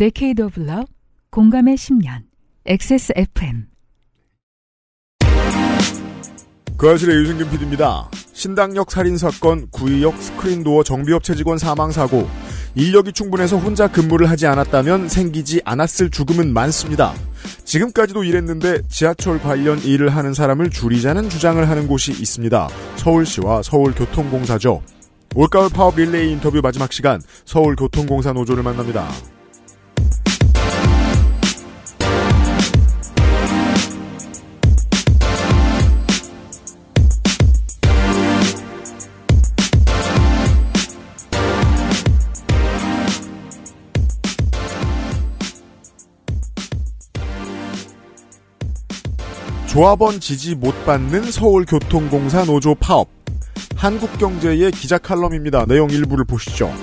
데케이드 오브 러 공감의 10년 XSFM 그아실의 유승균 PD입니다. 신당역 살인사건, 구의역 스크린도어 정비업체 직원 사망사고, 인력이 충분해서 혼자 근무를 하지 않았다면 생기지 않았을 죽음은 많습니다. 지금까지도 이랬는데 지하철 관련 일을 하는 사람을 줄이자는 주장을 하는 곳이 있습니다. 서울시와 서울교통공사죠. 올가을 파업 릴레이 인터뷰 마지막 시간 서울교통공사 노조를 만납니다. 조합원 지지 못 받는 서울교통공사 노조 파업. 한국경제의 기자 칼럼입니다. 내용 일부를 보시죠.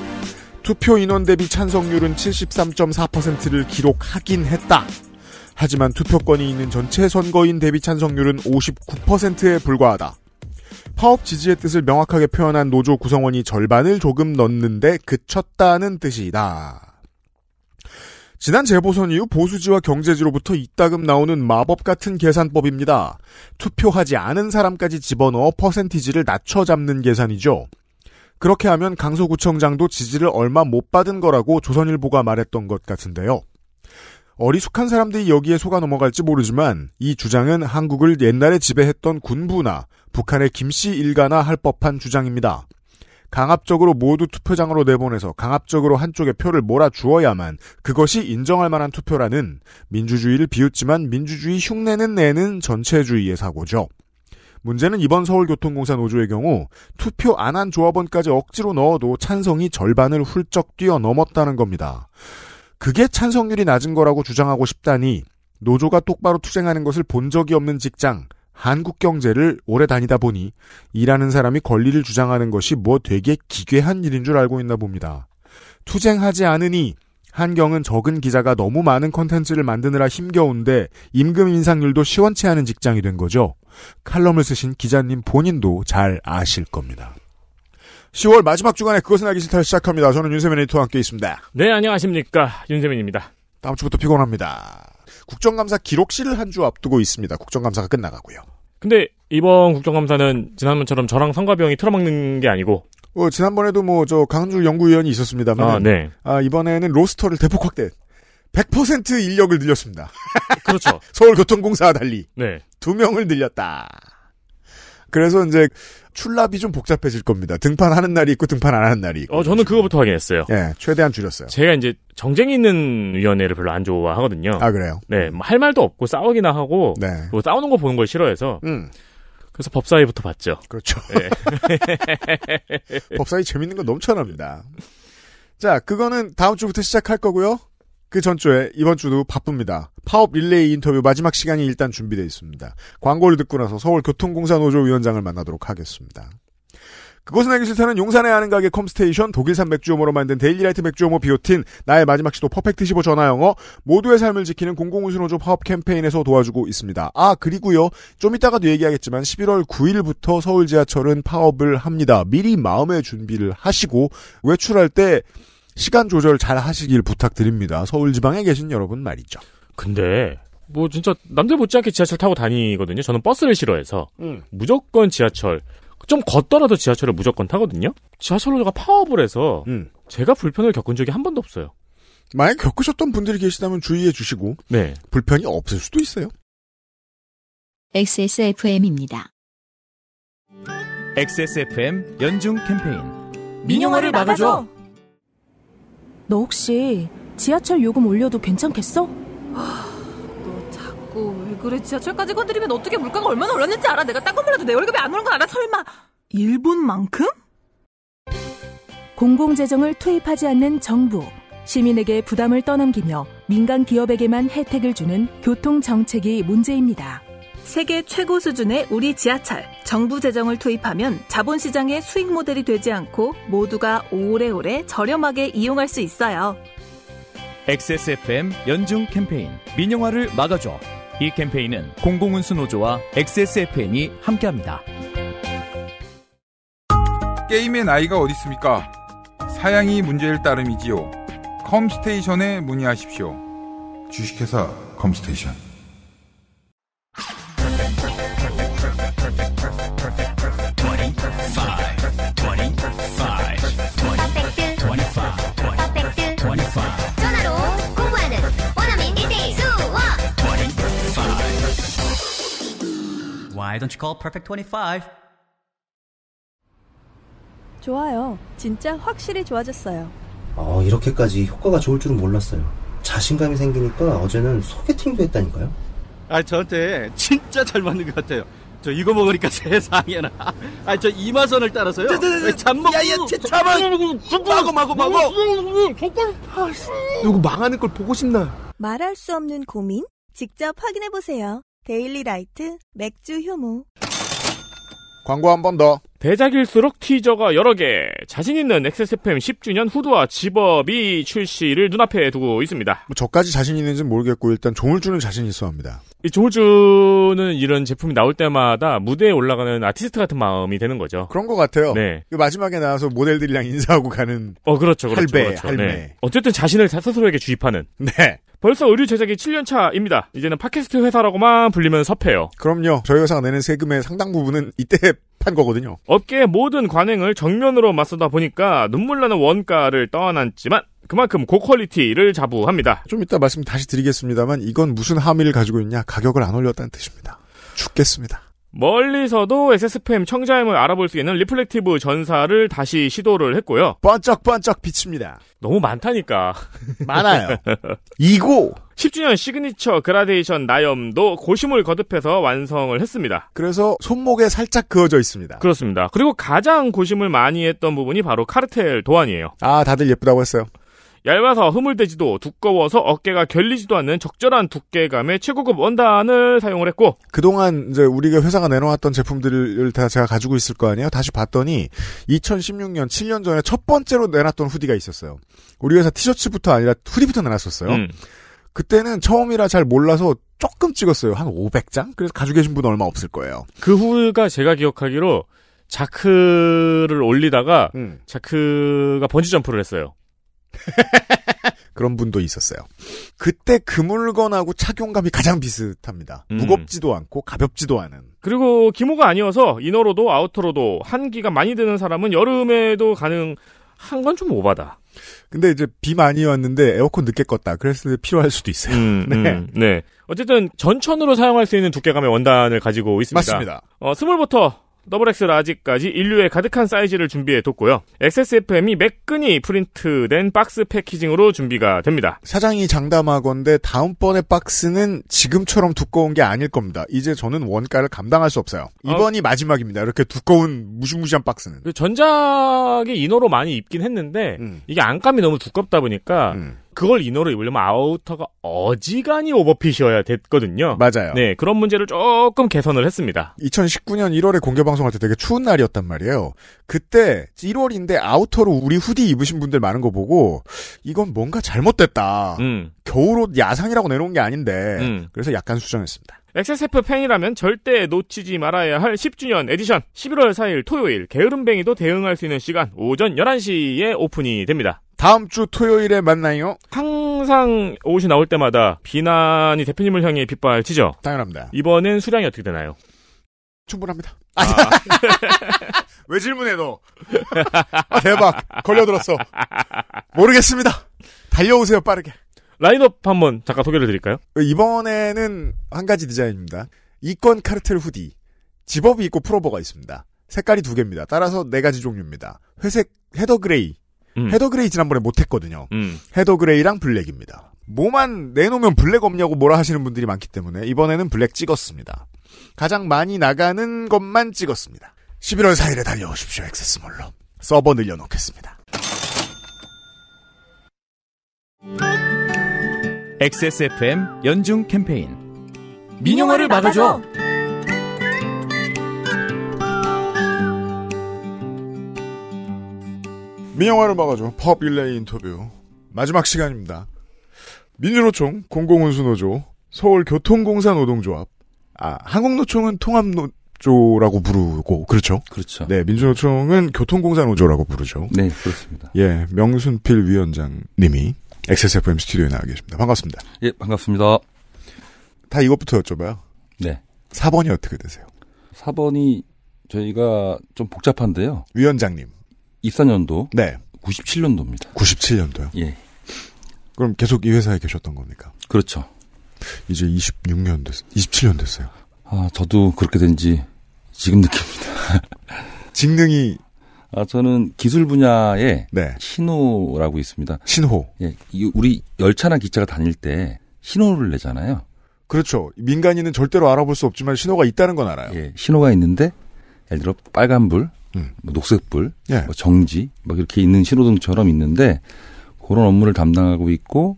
투표 인원 대비 찬성률은 73.4%를 기록하긴 했다. 하지만 투표권이 있는 전체 선거인 대비 찬성률은 59%에 불과하다. 파업 지지의 뜻을 명확하게 표현한 노조 구성원이 절반을 조금 넣는데 그쳤다는 뜻이다. 지난 재보선 이후 보수지와 경제지로부터 이따금 나오는 마법 같은 계산법입니다. 투표하지 않은 사람까지 집어넣어 퍼센티지를 낮춰 잡는 계산이죠. 그렇게 하면 강서구청장도 지지를 얼마 못 받은 거라고 조선일보가 말했던 것 같은데요. 어리숙한 사람들이 여기에 속아 넘어갈지 모르지만 이 주장은 한국을 옛날에 지배했던 군부나 북한의 김씨 일가나 할 법한 주장입니다. 강압적으로 모두 투표장으로 내보내서 강압적으로 한쪽의 표를 몰아주어야만 그것이 인정할 만한 투표라는 민주주의를 비웃지만 민주주의 흉내는 내는 전체주의의 사고죠. 문제는 이번 서울교통공사 노조의 경우 투표 안 한 조합원까지 억지로 넣어도 찬성이 절반을 훌쩍 뛰어넘었다는 겁니다. 그게 찬성률이 낮은 거라고 주장하고 싶다니 노조가 똑바로 투쟁하는 것을 본 적이 없는 직장, 한국 경제를 오래 다니다 보니 일하는 사람이 권리를 주장하는 것이 뭐 되게 기괴한 일인 줄 알고 있나 봅니다. 투쟁하지 않으니 한경은 적은 기자가 너무 많은 컨텐츠를 만드느라 힘겨운데 임금 인상률도 시원치 않은 직장이 된 거죠. 칼럼을 쓰신 기자님 본인도 잘 아실 겁니다. 10월 마지막 주간에 그것은 알기 싫다 시작합니다. 저는 윤세민 에디터와 함께 있습니다. 네, 안녕하십니까. 윤세민입니다. 다음 주부터 피곤합니다. 국정감사 기록실을 한 주 앞두고 있습니다. 국정감사가 끝나가고요. 근데 이번 국정감사는 지난번처럼 저랑 성가병이 틀어막는 게 아니고 어, 지난번에도 뭐 저 강한줄 연구위원이 있었습니다만 아, 네. 아, 이번에는 로스터를 대폭 확대 100% 인력을 늘렸습니다. 그렇죠. 서울교통공사와 달리 네. 두 명을 늘렸다. 그래서 이제 출납이 좀 복잡해질 겁니다. 등판하는 날이 있고 등판 안 하는 날이 있고. 어, 저는 그거부터 확인했어요. 예, 최대한 줄였어요. 제가 이제 정쟁이 있는 위원회를 별로 안 좋아하거든요. 아, 그래요? 네, 뭐할 말도 없고 싸우기나 하고 네. 뭐 싸우는 거 보는 걸 싫어해서 음. 그래서 법사위부터 봤죠. 그렇죠. 네. 법사위 재밌는 거 넘쳐납니다. 자, 그거는 다음 주부터 시작할 거고요. 그 전주에 이번 주도 바쁩니다. 파업 릴레이 인터뷰 마지막 시간이 일단 준비되어 있습니다. 광고를 듣고 나서 서울교통공사노조 위원장을 만나도록 하겠습니다. 그것은 알기 싫다는 용산의 아는 가게 컴스테이션, 독일산 맥주오모로 만든 데일리라이트 맥주오모 비오틴, 나의 마지막 시도 퍼펙트 15 전화영어, 모두의 삶을 지키는 공공우수노조 파업 캠페인에서 도와주고 있습니다. 아, 그리고요, 좀 이따가도 얘기하겠지만 11월 9일부터 서울 지하철은 파업을 합니다. 미리 마음의 준비를 하시고, 외출할 때, 시간 조절 잘 하시길 부탁드립니다. 서울지방에 계신 여러분 말이죠. 근데 뭐 진짜 남들 못지않게 지하철 타고 다니거든요. 저는 버스를 싫어해서 음. 무조건 지하철. 좀 걷더라도 지하철을 무조건 타거든요. 지하철로가 파업을 해서 음. 제가 불편을 겪은 적이 한 번도 없어요. 만약 겪으셨던 분들이 계시다면 주의해 주시고 네. 불편이 없을 수도 있어요. XSFM입니다. XSFM 연중 캠페인 민영화를 막아줘. 너 혹시 지하철 요금 올려도 괜찮겠어? 아, 너 자꾸 왜 그래? 지하철까지 건드리면 어떻게 물가가 얼마나 올랐는지 알아? 내가 딴건 몰라도 내 월급이 안 오른 건 알아? 설마 일본만큼? 공공재정을 투입하지 않는 정부, 시민에게 부담을 떠넘기며 민간 기업에게만 혜택을 주는 교통 정책이 문제입니다. 세계 최고 수준의 우리 지하철. 정부 재정을 투입하면 자본시장의 수익 모델이 되지 않고 모두가 오래오래 저렴하게 이용할 수 있어요. XSFM 연중 캠페인 민영화를 막아줘. 이 캠페인은 공공운수노조와 XSFM이 함께합니다. 게임의 나이가 어디 있습니까? 사양이 문제일 따름이지요. 컴스테이션에 문의하십시오. 주식회사 컴스테이션. Why don't you call Perfect 25? 좋아요. 진짜 확실히 좋아졌어요. 어, 이렇게까지 효과가 좋을 줄은 몰랐어요. 자신감이 생기니까 어제는 소개팅도 했다니까요. 아, 저한테 진짜 잘 맞는 것 같아요. 저 이거 먹으니까 세상에나. 아, 저 이마선을 따라서요. 잠먹. 야야, 잠만. 마고 마고 마고. 아, 누구 망하는 걸 보고 싶나? 요 말할 수 없는 고민 직접 확인해 보세요. 데일리 라이트 맥주 효모 광고 한 번 더. 대작일수록 티저가 여러 개. 자신 있는 XSFM 10주년 후드와 집업이 출시를 눈앞에 두고 있습니다. 뭐 저까지 자신 있는지는 모르겠고 일단 종을 주는 자신 있어 합니다. 이 조주는 이런 제품이 나올 때마다 무대에 올라가는 아티스트 같은 마음이 되는 거죠. 그런 것 같아요. 네. 그 마지막에 나와서 모델들이랑 인사하고 가는. 어, 그렇죠. 그렇죠. 할배, 그렇죠. 할배. 네. 어쨌든 자신을 스스로에게 주입하는. 네. 벌써 의류 제작이 7년 차입니다. 이제는 팟캐스트 회사라고만 불리면 섭해요. 그럼요. 저희 회사가 내는 세금의 상당 부분은 이때 판 거거든요. 업계의 모든 관행을 정면으로 맞서다 보니까 눈물 나는 원가를 떠안았지만 그만큼 고퀄리티를 자부합니다. 좀 이따 말씀 다시 드리겠습니다만 이건 무슨 함의를 가지고 있냐 가격을 안 올렸다는 뜻입니다. 죽겠습니다. 멀리서도 SSPM 청자임을 알아볼 수 있는 리플렉티브 전사를 다시 시도를 했고요. 반짝반짝 비칩니다. 너무 많다니까. 많아요. 이고 10주년 시그니처 그라데이션 나염도 고심을 거듭해서 완성을 했습니다. 그래서 손목에 살짝 그어져 있습니다. 그렇습니다. 그리고 가장 고심을 많이 했던 부분이 바로 카르텔 도안이에요. 아, 다들 예쁘다고 했어요. 얇아서 흐물대지도 두꺼워서 어깨가 결리지도 않는 적절한 두께감의 최고급 원단을 사용을 했고 그동안 이제 우리가 회사가 내놓았던 제품들을 다 제가 가지고 있을 거 아니에요. 다시 봤더니 2016년 7년 전에 첫 번째로 내놨던 후디가 있었어요. 우리 회사 티셔츠부터 아니라 후디부터 내놨었어요. 음. 그때는 처음이라 잘 몰라서 조금 찍었어요. 한 500장? 그래서 가지고 계신 분은 얼마 없을 거예요. 그 후가 제가 기억하기로 자크를 올리다가 음. 자크가 번지점프를 했어요. 그런 분도 있었어요. 그때 그 물건하고 착용감이 가장 비슷합니다. 음. 무겁지도 않고 가볍지도 않은. 그리고 기모가 아니어서 이너로도 아우터로도 한기가 많이 드는 사람은 여름에도 가능 한 건 좀 오바다. 근데 이제 비 많이 왔는데 에어컨 늦게 껐다. 그랬을 때 필요할 수도 있어요. 음, 네. 음, 네. 어쨌든 전천으로 사용할 수 있는 두께감의 원단을 가지고 있습니다. 맞습니다. 어, 스몰부터 더블 엑 X 라지까지 인류에 가득한 사이즈를 준비해뒀고요. XSFM이 매끈히 프린트된 박스 패키징으로 준비가 됩니다. 사장이 장담하건데 다음번에 박스는 지금처럼 두꺼운 게 아닐 겁니다. 이제 저는 원가를 감당할 수 없어요. 이번이 어... 마지막입니다. 이렇게 두꺼운 무시무시한 박스는. 전작의 인어로 많이 입긴 했는데 음. 이게 안감이 너무 두껍다 보니까 음. 그걸 인어로 입으려면 아우터가 어지간히 오버핏이어야 됐거든요. 맞아요. 네, 그런 문제를 조금 개선을 했습니다. 2019년 1월에 공개 방송할 때 되게 추운 날이었단 말이에요. 그때 1월인데 아우터로 우리 후디 입으신 분들 많은 거 보고 이건 뭔가 잘못됐다. 음. 겨울옷 야상이라고 내놓은 게 아닌데 음. 그래서 약간 수정했습니다. XSF 팬이라면 절대 놓치지 말아야 할 10주년 에디션 11월 4일 토요일 게으름뱅이도 대응할 수 있는 시간 오전 11시에 오픈이 됩니다. 다음 주 토요일에 만나요. 항상 옷이 나올 때마다 비난이 대표님을 향해 빗발치죠. 당연합니다. 이번엔 수량이 어떻게 되나요? 충분합니다. 아. 왜 질문해 도 아, 대박 걸려들었어. 모르겠습니다. 달려오세요 빠르게. 라인업 한번 잠깐 소개를 드릴까요? 이번에는 한 가지 디자인입니다. 이건 카르텔 후디. 집업이 있고 프로버가 있습니다. 색깔이 두 개입니다. 따라서 네 가지 종류입니다. 회색 헤더 그레이. 음. 헤더 그레이 지난번에 못했거든요. 음. 헤더 그레이랑 블랙입니다. 뭐만 내놓으면 블랙 없냐고 뭐라 하시는 분들이 많기 때문에 이번에는 블랙 찍었습니다. 가장 많이 나가는 것만 찍었습니다. 11월 4일에 달려오십시오, 액세스몰로. 서버 늘려놓겠습니다. XSFM 연중 캠페인 민영화를 막아줘. 민영화를 막아줘. 펍 일레이 인터뷰 마지막 시간입니다. 민주노총, 공공운수노조, 서울교통공사 노동조합, 아 한국노총은 통합노조라고 부르고 그렇죠? 그렇죠. 네, 민주노총은 교통공사 노조라고 부르죠. 네, 그렇습니다. 예, 명순필 위원장님이 XSFM 스튜디오에 나와 계십니다. 반갑습니다. 예, 반갑습니다. 다 이것부터 여쭤봐요. 네. 4번이 어떻게 되세요? 4번이 저희가 좀 복잡한데요. 위원장님. 24년도. 네. 97년도입니다. 97년도요? 예. 그럼 계속 이 회사에 계셨던 겁니까? 그렇죠. 이제 26년 됐, 27년 됐어요. 아, 저도 그렇게 된 지 지금 느낍니다. 직능이 아, 저는 기술 분야에 네. 신호라고 있습니다. 신호. 예, 우리 열차나 기차가 다닐 때 신호를 내잖아요. 그렇죠. 민간인은 절대로 알아볼 수 없지만 신호가 있다는 건 알아요. 예, 신호가 있는데 예를 들어 빨간불, 음. 뭐 녹색불, 예. 뭐 정지, 막 뭐 이렇게 있는 신호등처럼 있는데 그런 업무를 담당하고 있고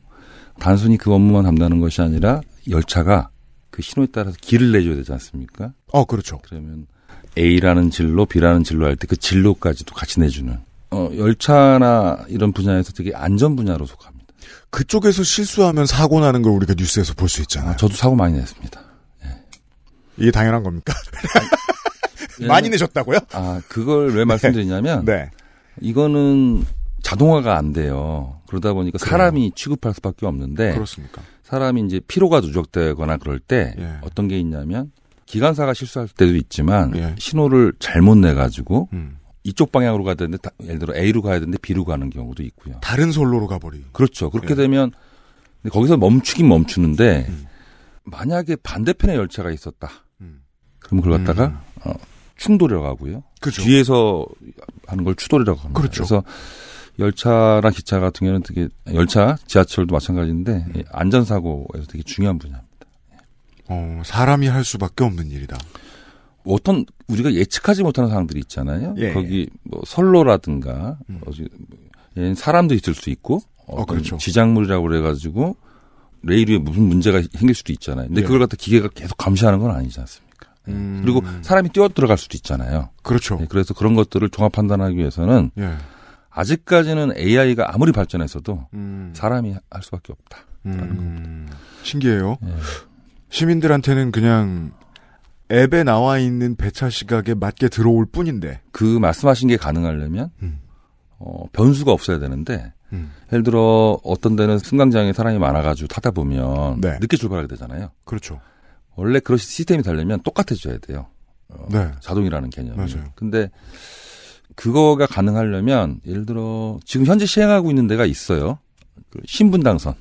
단순히 그 업무만 담당하는 것이 아니라 열차가 그 신호에 따라서 길을 내줘야 되지 않습니까? 어, 그렇죠. 그러면 A라는 진로, B라는 진로 할 때 그 진로까지도 같이 내주는 어, 열차나 이런 분야에서 되게 안전 분야로 속합니다. 그쪽에서 실수하면 사고 나는 걸 우리가 뉴스에서 볼 수 있잖아요. 아, 저도 사고 많이 냈습니다. 예. 이게 당연한 겁니까? 많이 내셨다고요? 아, 그걸 왜 말씀드리냐면 네. 이거는 자동화가 안 돼요. 그러다 보니까 사람이 그래요. 취급할 수밖에 없는데 그렇습니까? 사람이 이제 피로가 누적되거나 그럴 때 예. 어떤 게 있냐면 기관사가 실수할 때도 있지만 예. 신호를 잘못 내 가지고 음. 이쪽 방향으로 가야 되는데 다, 예를 들어 A로 가야 되는데 B로 가는 경우도 있고요. 다른 선로로 가버리. 그렇죠. 그렇게 예. 되면 거기서 멈추긴 멈추는데 음. 만약에 반대편에 열차가 있었다. 음. 그면 그걸 갖다가 음. 어, 충돌이라고 하고요. 그죠. 뒤에서 하는 걸 추돌이라고 합니다. 그렇죠. 그래서 열차나 기차 같은 경우는 되게 열차, 지하철도 마찬가지인데 음. 안전사고에서 되게 중요한 분야. 입니다 어, 사람이 할 수밖에 없는 일이다. 어떤 우리가 예측하지 못하는 상황들이 있잖아요. 예, 예. 거기 뭐 선로라든가 음. 어, 예, 사람도 있을 수 있고 어, 그렇죠. 지작물이라고 그래가지고 레일 위에 무슨 문제가 생길 수도 있잖아요. 근데 예. 그걸 갖다 기계가 계속 감시하는 건 아니지 않습니까? 예. 음. 그리고 사람이 뛰어 들어갈 수도 있잖아요. 그렇죠. 네, 그래서 그런 것들을 종합 판단하기 위해서는 예. 아직까지는 AI가 아무리 발전했어도 음. 사람이 할 수밖에 없다라는 음. 겁니다. 신기해요. 시민들한테는 그냥 앱에 나와 있는 배차 시각에 맞게 들어올 뿐인데 그 말씀하신 게 가능하려면 음. 어, 변수가 없어야 되는데 음. 예를 들어 어떤 데는 승강장에 사람이 많아가지고 타다 보면 네. 늦게 출발하게 되잖아요. 그렇죠. 원래 그런 시스템이 달려면 똑같아져야 돼요. 어, 네. 자동이라는 개념이. 맞아요. 근데 그거가 가능하려면 예를 들어 지금 현재 시행하고 있는 데가 있어요. 그 신분 당선.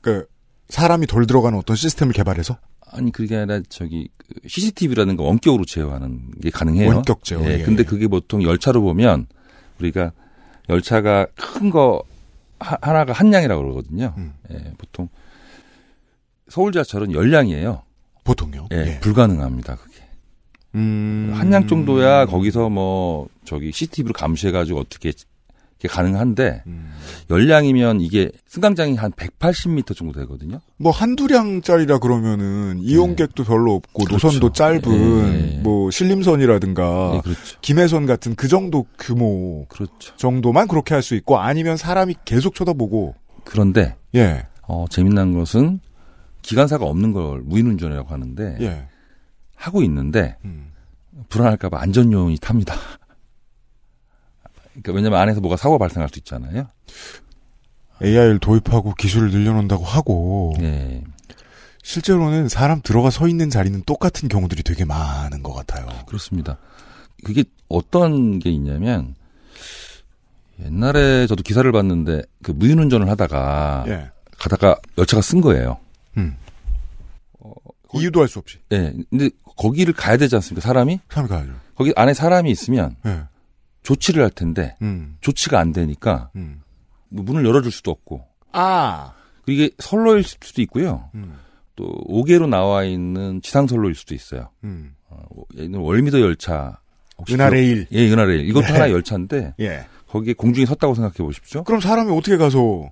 그 사람이 덜 들어가는 어떤 시스템을 개발해서? 아니 그게 아니라 저기 그 CCTV라는 거 원격으로 제어하는 게 가능해요. 원격 제어. 예, 예. 근데 예. 그게 보통 열차로 보면 우리가 열차가 큰 거 하나가 한 양이라고 그러거든요. 음. 예, 보통 서울 지하철은 열 양이에요. 보통요? 예, 예. 불가능합니다. 그게. 음... 한양 정도야 거기서 뭐 저기 CCTV로 감시해가지고 어떻게 이게 가능한데 음. 열량이면 이게 승강장이 한 180m 정도 되거든요. 뭐 한두량짜리라 그러면은 네. 이용객도 네. 별로 없고 그렇죠. 노선도 짧은 네, 네, 네. 뭐 신림선이라든가 네, 그렇죠. 김해선 같은 그 정도 규모 그렇죠. 정도만 그렇게 할 수 있고 아니면 사람이 계속 쳐다보고 그런데 예. 어, 재미난 것은 기관사가 없는 걸 무인운전이라고 하는데 예. 하고 있는데 음. 불안할까봐 안전 요원이 탑니다. 그러니까 왜냐면 안에서 뭐가 사고가 발생할 수 있잖아요. AI를 도입하고 기술을 늘려놓는다고 하고 네. 실제로는 사람 들어가 서 있는 자리는 똑같은 경우들이 되게 많은 것 같아요. 그렇습니다. 그게 어떤 게 있냐면 옛날에 저도 기사를 봤는데 그 무인운전을 하다가 예. 가다가 열차가 쓴 거예요. 음. 어, 이유도 알 수 없이. 예. 근데 거기를 가야 되지 않습니까? 사람이? 사람이 가야죠. 거기 안에 사람이 있으면 예. 조치를 할 텐데 음. 조치가 안 되니까 음. 문을 열어줄 수도 없고 아 이게 선로일 수도 있고요. 음. 또오개로 나와 있는 지상선로일 수도 있어요. 음. 어, 월미도 열차 은하레일 기억... 예 은하레일 이것도 네. 하나 열차인데 예. 거기에 공중에 섰다고 생각해 보십시오. 그럼 사람이 어떻게 가서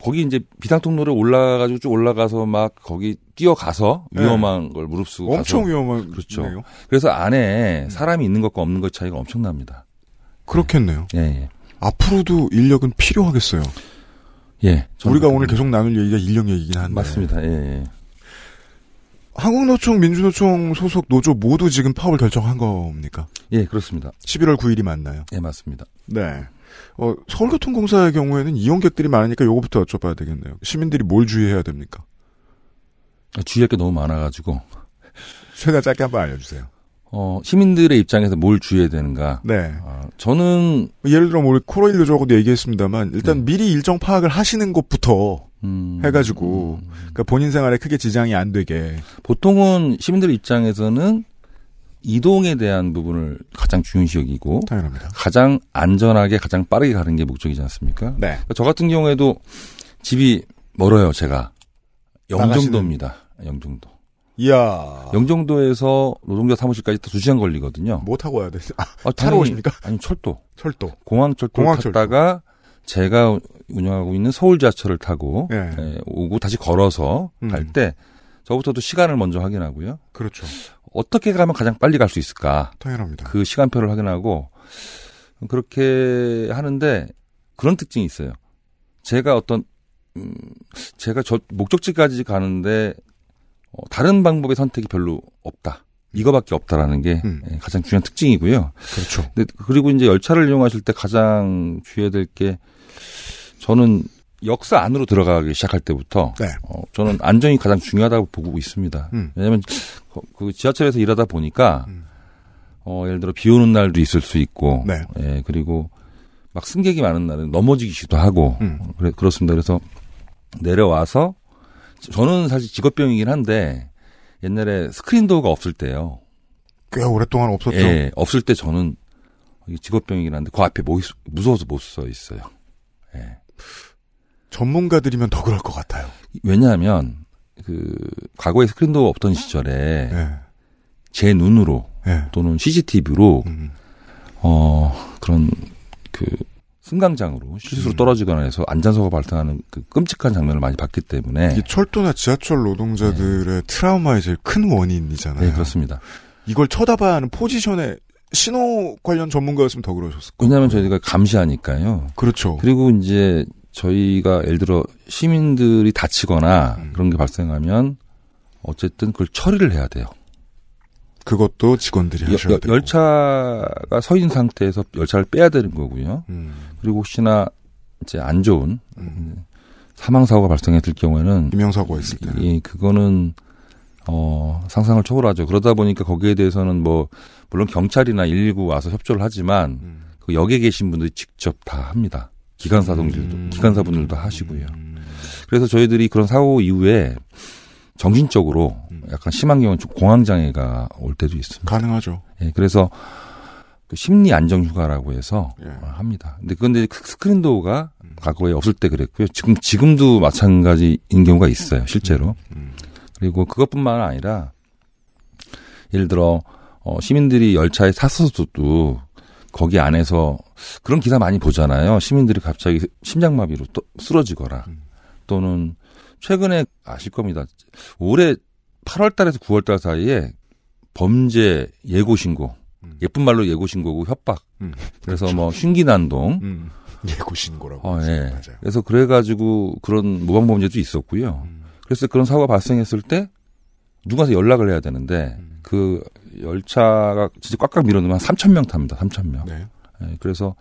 거기 이제 비상통로를 올라가지고 쭉 올라가서 막 거기 뛰어가서 예. 위험한 걸 무릅쓰고 엄청 가서. 위험한 그렇죠. 네요. 그래서 안에 음. 사람이 있는 것과 없는 것 차이가 엄청납니다. 그렇겠네요. 예, 예. 앞으로도 인력은 필요하겠어요. 예. 우리가 오늘 계속 나눌 얘기가 인력 얘기긴 한데. 맞습니다. 예, 예. 한국노총, 민주노총 소속 노조 모두 지금 파업을 결정한 겁니까? 예, 그렇습니다. 11월 9일이 맞나요? 예, 맞습니다. 네. 어, 서울교통공사의 경우에는 이용객들이 많으니까 요거부터 여쭤봐야 되겠네요. 시민들이 뭘 주의해야 됩니까? 주의할 게 너무 많아가지고. 최대한 짧게 한번 알려주세요. 어, 시민들의 입장에서 뭘 주의해야 되는가? 네. 어, 저는 예를 들어 우리 뭐 코로일로 저하고도 얘기했습니다만 일단 네. 미리 일정 파악을 하시는 것부터 음, 해가지고 음. 그러니까 본인 생활에 크게 지장이 안 되게 보통은 시민들 입장에서는 이동에 대한 부분을 가장 중요시 여기고 당연합니다. 가장 안전하게 가장 빠르게 가는 게 목적이지 않습니까? 네. 그러니까 저 같은 경우에도 집이 멀어요 제가 영종도입니다. 영종도. 이야. 영종도에서 노동자 사무실까지 다 2시간 걸리거든요. 뭐 타고 와야 돼? 아, 아, 차로 오십니까? 아니, 철도. 철도. 공항철도 공항철도. 탔다가 제가 운영하고 있는 서울 지하철을 타고 예. 예, 오고 다시 걸어서 음. 갈때 저부터도 시간을 먼저 확인하고요. 그렇죠. 어떻게 가면 가장 빨리 갈 수 있을까? 당연합니다. 그 시간표를 확인하고 그렇게 하는데 그런 특징이 있어요. 제가 어떤 음, 제가 저 목적지까지 가는데 어, 다른 방법의 선택이 별로 없다. 이거밖에 없다라는 게 음. 예, 가장 중요한 특징이고요. 그렇죠. 근데 그리고 이제 열차를 이용하실 때 가장 주의해야 될 게 저는 역사 안으로 들어가기 시작할 때부터 네. 어, 저는 안전이 가장 중요하다고 보고 있습니다. 음. 왜냐하면 그 지하철에서 일하다 보니까 음. 어, 예를 들어 비 오는 날도 있을 수 있고, 네. 예, 그리고 막 승객이 많은 날은 넘어지기도 하고, 음. 어, 그래, 그렇습니다. 그래서 내려와서 저는 사실 직업병이긴 한데 옛날에 스크린 도어가 없을 때요. 꽤 오랫동안 없었죠. 예, 없을 때 저는 직업병이긴 한데 그 앞에 뭐 무서워서 못 써 있어요. 예. 전문가들이면 더 그럴 것 같아요. 왜냐하면 그 과거에 스크린 도어 가 없던 시절에 네. 제 눈으로 네. 또는 CCTV로 음. 어 그런 그 승강장으로 실수로 음. 떨어지거나 해서 안전사고 발생하는 그 끔찍한 장면을 많이 봤기 때문에 이게 철도나 지하철 노동자들의 네. 트라우마의 제일 큰 원인이잖아요. 네, 그렇습니다. 이걸 쳐다봐야 하는 포지션에 신호 관련 전문가였으면 더 그러셨을 거예요. 왜냐하면 저희가 감시하니까요. 그렇죠. 그리고 이제 저희가 예를 들어 시민들이 다치거나 음. 그런 게 발생하면 어쨌든 그걸 처리를 해야 돼요. 그것도 직원들이 하셔야 되고. 열차가 서 있는 상태에서 열차를 빼야 되는 거고요. 음. 그리고 혹시나 이제 안 좋은 음. 음 사망 사고가 발생했을 경우에는 이명 사고가 있을 때 예, 그거는 어, 상상을 초월하죠. 그러다 보니까 거기에 대해서는 뭐 물론 경찰이나 119 와서 협조를 하지만 음. 그 역에 계신 분들이 직접 다 합니다. 기관사동들도 음. 기관사분들도 하시고요. 음. 그래서 저희들이 그런 사고 이후에 정신적으로 음. 약간 심한 경우는 공황장애가 올 때도 있습니다. 가능하죠. 예, 그래서 그 심리 안정 휴가라고 해서 예. 합니다. 근데 그런데 스크린 도어가 음. 과거에 없을 때 그랬고요. 지금 지금도 마찬가지인 경우가 있어요, 음. 실제로. 그리고 그것뿐만 아니라 예를 들어 어, 시민들이 열차에 탔어도 거기 안에서 그런 기사 많이 보잖아요. 시민들이 갑자기 심장마비로 또 쓰러지거나 또는 최근에 아실 겁니다. 올해 8월 달에서 9월 달 사이에 범죄 예고 신고 음. 예쁜 말로 예고 신고고 협박. 음. 그래서 그렇죠. 뭐 신기난동 음. 예고 신고라고. 어, 예. 맞아요. 그래서 그래 가지고 그런 모방 범죄도 있었고요. 음. 그래서 그런 사고가 발생했을 때누가서 연락을 해야 되는데 음. 그 열차가 진짜 꽉꽉 밀어넣으면 한 3천 명 탑니다. 3천 명. 네. 예, 그래서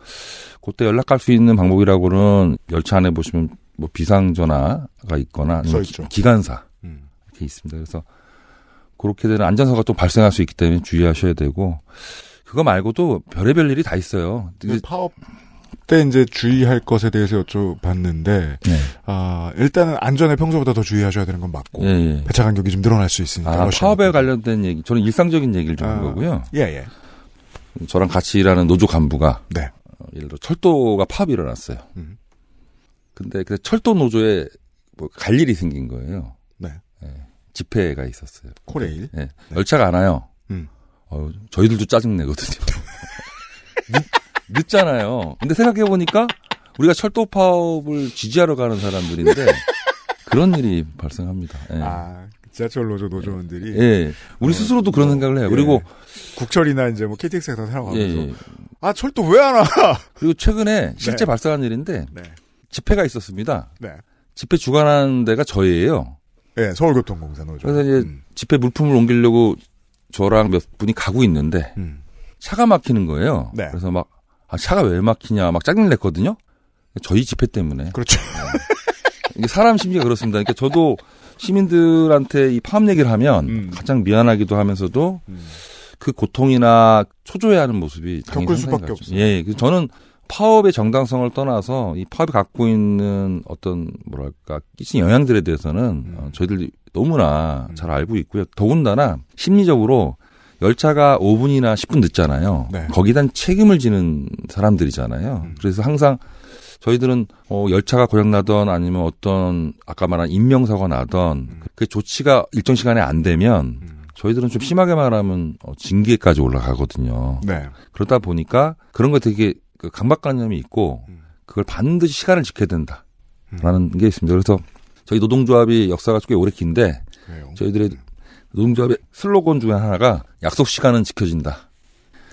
그때 연락할 수 있는 방법이라고는 열차 안에 보시면 뭐 비상 전화가 있거나 기, 간사 음. 이렇게 있습니다. 그래서 그렇게 되는 안전사가 또 발생할 수 있기 때문에 주의하셔야 되고 그거 말고도 별의별 일이 다 있어요. 근데 파업 때 이제 주의할 것에 대해서 여쭤봤는데 네. 아 일단은 안전에 평소보다 더 주의하셔야 되는 건 맞고 예, 예. 배차 간격이 좀 늘어날 수 있으니까 아, 파업에 관련된 얘기 저는 일상적인 얘기를 좀 하는 아, 거고요. 예예. 예. 저랑 같이 일하는 노조 간부가 네. 어, 예를 들어 철도가 파업이 일어났어요. 음. 근데 그 철도 노조에 뭐갈 일이 생긴 거예요. 네. 네. 집회가 있었어요. 코레일. 예, 네. 열차가 안 와요. 음. 어, 저희들도 짜증 내거든요. 늦, 잖아요 근데 생각해 보니까 우리가 철도 파업을 지지하러 가는 사람들인데 그런 일이 발생합니다. 예. 아 지하철 노조 노조원들이 예, 우리 어, 스스로도 그런 어, 생각을 해요. 예. 그리고 국철이나 이제 뭐 KTX 에서 사람 가면서 예, 예, 아 철도 왜 안 와? 그리고 최근에 실제 네. 발생한 일인데 네. 집회가 있었습니다. 네. 집회 주관하는 데가 저예요. 네, 예, 서울교통공사 노조. 그래서 이제 음. 집회 물품을 옮기려고 저랑 몇 분이 가고 있는데 음. 차가 막히는 거예요. 네. 그래서 막 아, 차가 왜 막히냐 막 짜증 냈거든요. 저희 집회 때문에. 그렇죠. 네. 이게 사람 심리가 그렇습니다. 그러니까 저도 시민들한테 이 파업 얘기를 하면 음. 가장 미안하기도 하면서도 음. 그 고통이나 초조해하는 모습이 겪을 수밖에 없어요. 예, 예. 저는 파업의 정당성을 떠나서 이 파업이 갖고 있는 어떤 뭐랄까 끼친 영향들에 대해서는 음. 어, 저희들이 너무나 음. 잘 알고 있고요. 더군다나 심리적으로 열차가 5분이나 10분 늦잖아요. 네. 거기단 책임을 지는 사람들이잖아요. 음. 그래서 항상 저희들은 어 열차가 고장 나던 아니면 어떤 아까 말한 인명 사고가 나던 음. 그 조치가 일정 시간에 안 되면 음. 저희들은 좀 심하게 말하면 어, 징계까지 올라가거든요. 네. 그러다 보니까 그런 거 되게 그 강박관념이 있고 음. 그걸 반드시 시간을 지켜야 된다라는 음. 게 있습니다. 그래서 저희 노동조합이 역사가 꽤 오래 긴데 그래요? 저희들의 음. 노동조합의 슬로건 중에 하나가 약속 시간은 지켜진다.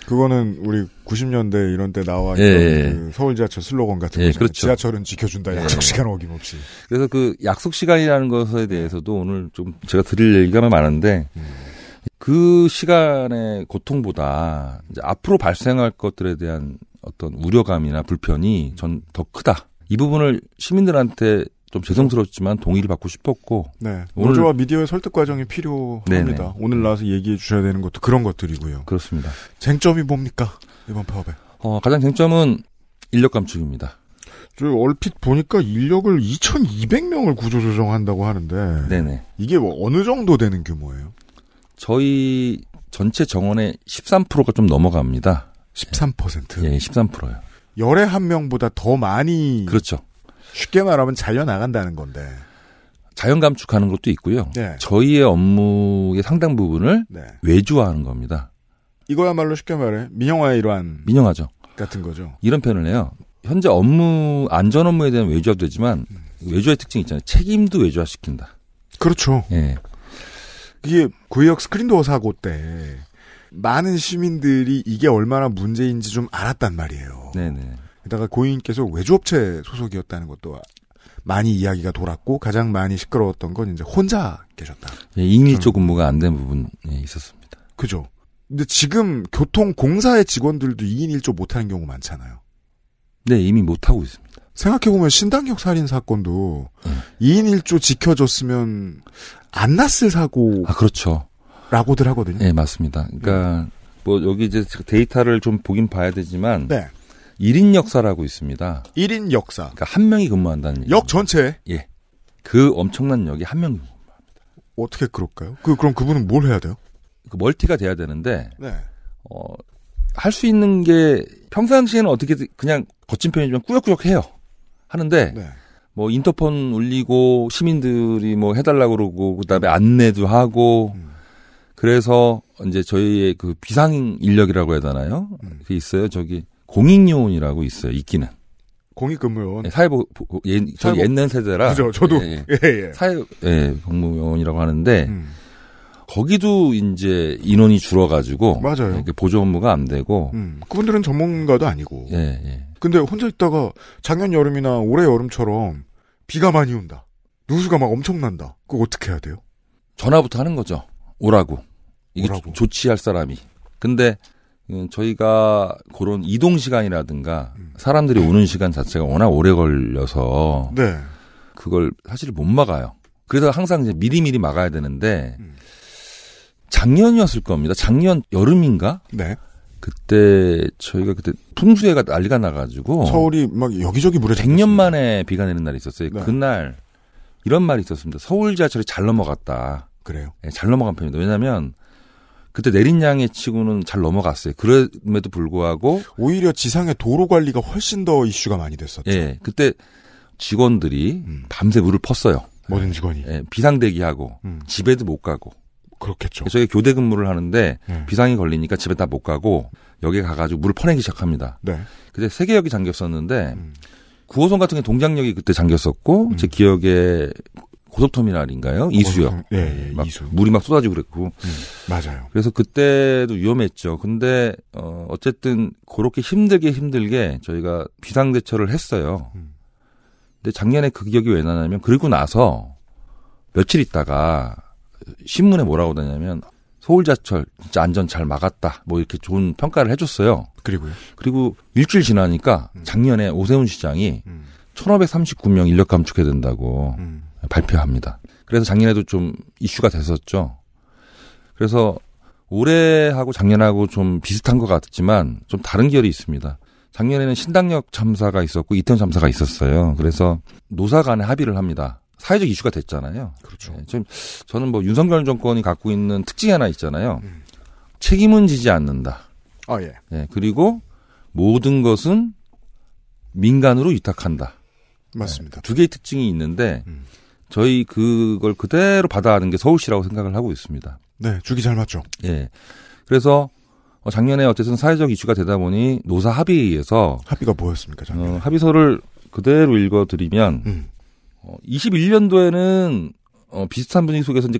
그거는 우리 90년대 이런 때 나와 있던 예, 예, 예, 그 서울 지하철 슬로건 같은 예, 거잖아요. 그렇죠. 지하철은 지켜준다 예. 약속 시간 어김없이. 그래서 그 약속 시간이라는 것에 대해서도 오늘 좀 제가 드릴 얘기가 많은데 음. 그 시간의 고통보다 이제 앞으로 발생할 것들에 대한 어떤 우려감이나 불편이 전 더 크다. 이 부분을 시민들한테 좀 죄송스럽지만 동의를 받고 싶었고 네. 오늘 조와 미디어의 설득 과정이 필요합니다. 네네. 오늘 나와서 얘기해 주셔야 되는 것도 그런 것들이고요. 그렇습니다. 쟁점이 뭡니까 이번 파업에? 어, 가장 쟁점은 인력 감축입니다. 저 얼핏 보니까 인력을 2,200명을 구조조정한다고 하는데 네네. 이게 뭐 어느 정도 되는 규모예요? 저희 전체 정원의 13%가 좀 넘어갑니다. 13%. 예, 13%요. 열에 한 명보다 더 많이. 그렇죠. 쉽게 말하면 잘려 나간다는 건데. 자연 감축하는 것도 있고요. 네. 저희의 업무의 상당 부분을 네. 외주화하는 겁니다. 이거야말로 쉽게 말해 민영화의 일환. 민영화죠. 같은 거죠. 이런 표현을 해요. 현재 업무 안전 업무에 대한 외주화 도 되지만 음. 외주화의 특징이 있잖아요. 책임도 외주화시킨다. 그렇죠. 예. 이게 구역 스크린도어 사고 때 많은 시민들이 이게 얼마나 문제인지 좀 알았단 말이에요. 네네. 게다가 고인께서 외주업체 소속이었다는 것도 많이 이야기가 돌았고 가장 많이 시끄러웠던 건 이제 혼자 계셨다. 예, 인일조 근무가 안 된 부분이 있었습니다. 그죠. 근데 지금 교통 공사의 직원들도 2인 1조 못하는 경우 많잖아요. 네, 이미 못하고 있습니다. 생각해보면 신당역 살인 사건도 네. 2인 1조 지켜줬으면 안 났을 사고. 아, 그렇죠. 라고들 하거든요. 네, 맞습니다. 그러니까 뭐 여기 이제 데이터를 좀 보긴 봐야 되지만 네. 1인 역사라고 있습니다. 1인 역사. 그러니까 한 명이 근무한다는 얘기. 역 전체? 예. 그 엄청난 역이 한 명이 근무합니다. 어떻게 그럴까요? 그 그럼 그분은 뭘 해야 돼요? 그 멀티가 돼야 되는데 네. 어, 할 수 있는 게 평상시에는 어떻게 그냥 거친 편이지만 꾸역꾸역 해요. 하는데 네. 뭐 인터폰 울리고 시민들이 뭐 해달라고 그러고 그다음에 안내도 하고 음. 그래서 이제 저희의 그 비상 인력이라고 해야 되나요? 음. 그 있어요. 저기 공익 요원이라고 있어요. 있기는. 공익 근무요원. 네, 사회보 예, 사회보... 옛날 세대라. 그죠. 저도 예, 예. 예, 예. 사회 예, 복무요원이라고 하는데 음. 거기도 이제 인원이 줄어가지고 맞아요. 보조 업무가 안 되고 음, 그분들은 전문가도 아니고. 예, 예. 근데 혼자 있다가 작년 여름이나 올해 여름처럼 비가 많이 온다, 누수가 막 엄청난다. 그거 어떻게 해야 돼요? 전화부터 하는 거죠. 오라고. 이게 오라고. 조치할 사람이. 근데 음, 저희가 그런 이동 시간이라든가 사람들이 오는 시간 자체가 워낙 오래 걸려서 네. 그걸 사실 못 막아요. 그래서 항상 이제 미리미리 막아야 되는데 작년이었을 겁니다. 작년 여름인가? 네. 그때 저희가 그때 풍수해가 난리가 나가지고 서울이 막 여기저기 물에 100년 만에 비가 내는 날이 있었어요. 네. 그날 이런 말이 있었습니다. 서울 지하철이 잘 넘어갔다. 그래요? 네, 잘 넘어간 편입니다. 왜냐하면 그때 내린 양의 치고는 잘 넘어갔어요. 그럼에도 불구하고 오히려 지상의 도로 관리가 훨씬 더 이슈가 많이 됐었죠. 예, 네, 그때 직원들이 음. 밤새 물을 펐어요. 모든 직원이 예, 비상 대기하고 음. 집에도 못 가고 그렇겠죠. 저희 교대 근무를 하는데 네. 비상이 걸리니까 집에 다 못 가고 여기 가가지고 물을 퍼내기 시작합니다. 네. 근데 세계역이 잠겼었는데 음. 9호선 같은 게 동작역이 그때 잠겼었고 음. 제 기억에 고속터미널인가요? 어, 이수역. 고 예, 네, 네, 막 이수. 물이 막 쏟아지고 그랬고. 음, 맞아요. 그래서 그때도 위험했죠. 근데 어 어쨌든 그렇게 힘들게 힘들게 저희가 비상 대처를 했어요. 음. 근데 작년에 그 기억이 왜 나냐면 그리고 나서 며칠 있다가 신문에 뭐라고 나냐면 서울자철 진짜 안전 잘 막았다. 뭐 이렇게 좋은 평가를 해줬어요. 그리고요. 그리고 일주일 지나니까 음. 작년에 오세훈 시장이 음. 1,539명 인력 감축해야 된다고 음. 발표합니다. 그래서 작년에도 좀 이슈가 됐었죠. 그래서 올해하고 작년하고 좀 비슷한 것 같지만 좀 다른 결이 있습니다. 작년에는 신당역 참사가 있었고 이태원 참사가 있었어요. 그래서 노사 간에 합의를 합니다. 사회적 이슈가 됐잖아요. 그렇죠. 네, 저는 뭐 윤석열 정권이 갖고 있는 특징이 하나 있잖아요. 음. 책임은 지지 않는다. 아, 예. 네, 그리고 모든 것은 민간으로 위탁한다. 맞습니다. 네, 두 개의 특징이 있는데 음. 저희 그걸 그대로 받아가는 게 서울시라고 생각을 하고 있습니다. 네, 주기 잘 맞죠. 예. 그래서 어, 작년에 어쨌든 사회적 이슈가 되다 보니 노사 합의에서 합의가 뭐였습니까? 작년에? 어, 합의서를 그대로 읽어드리면 음. 어, 21년도에는 어, 비슷한 분위기 속에서 이제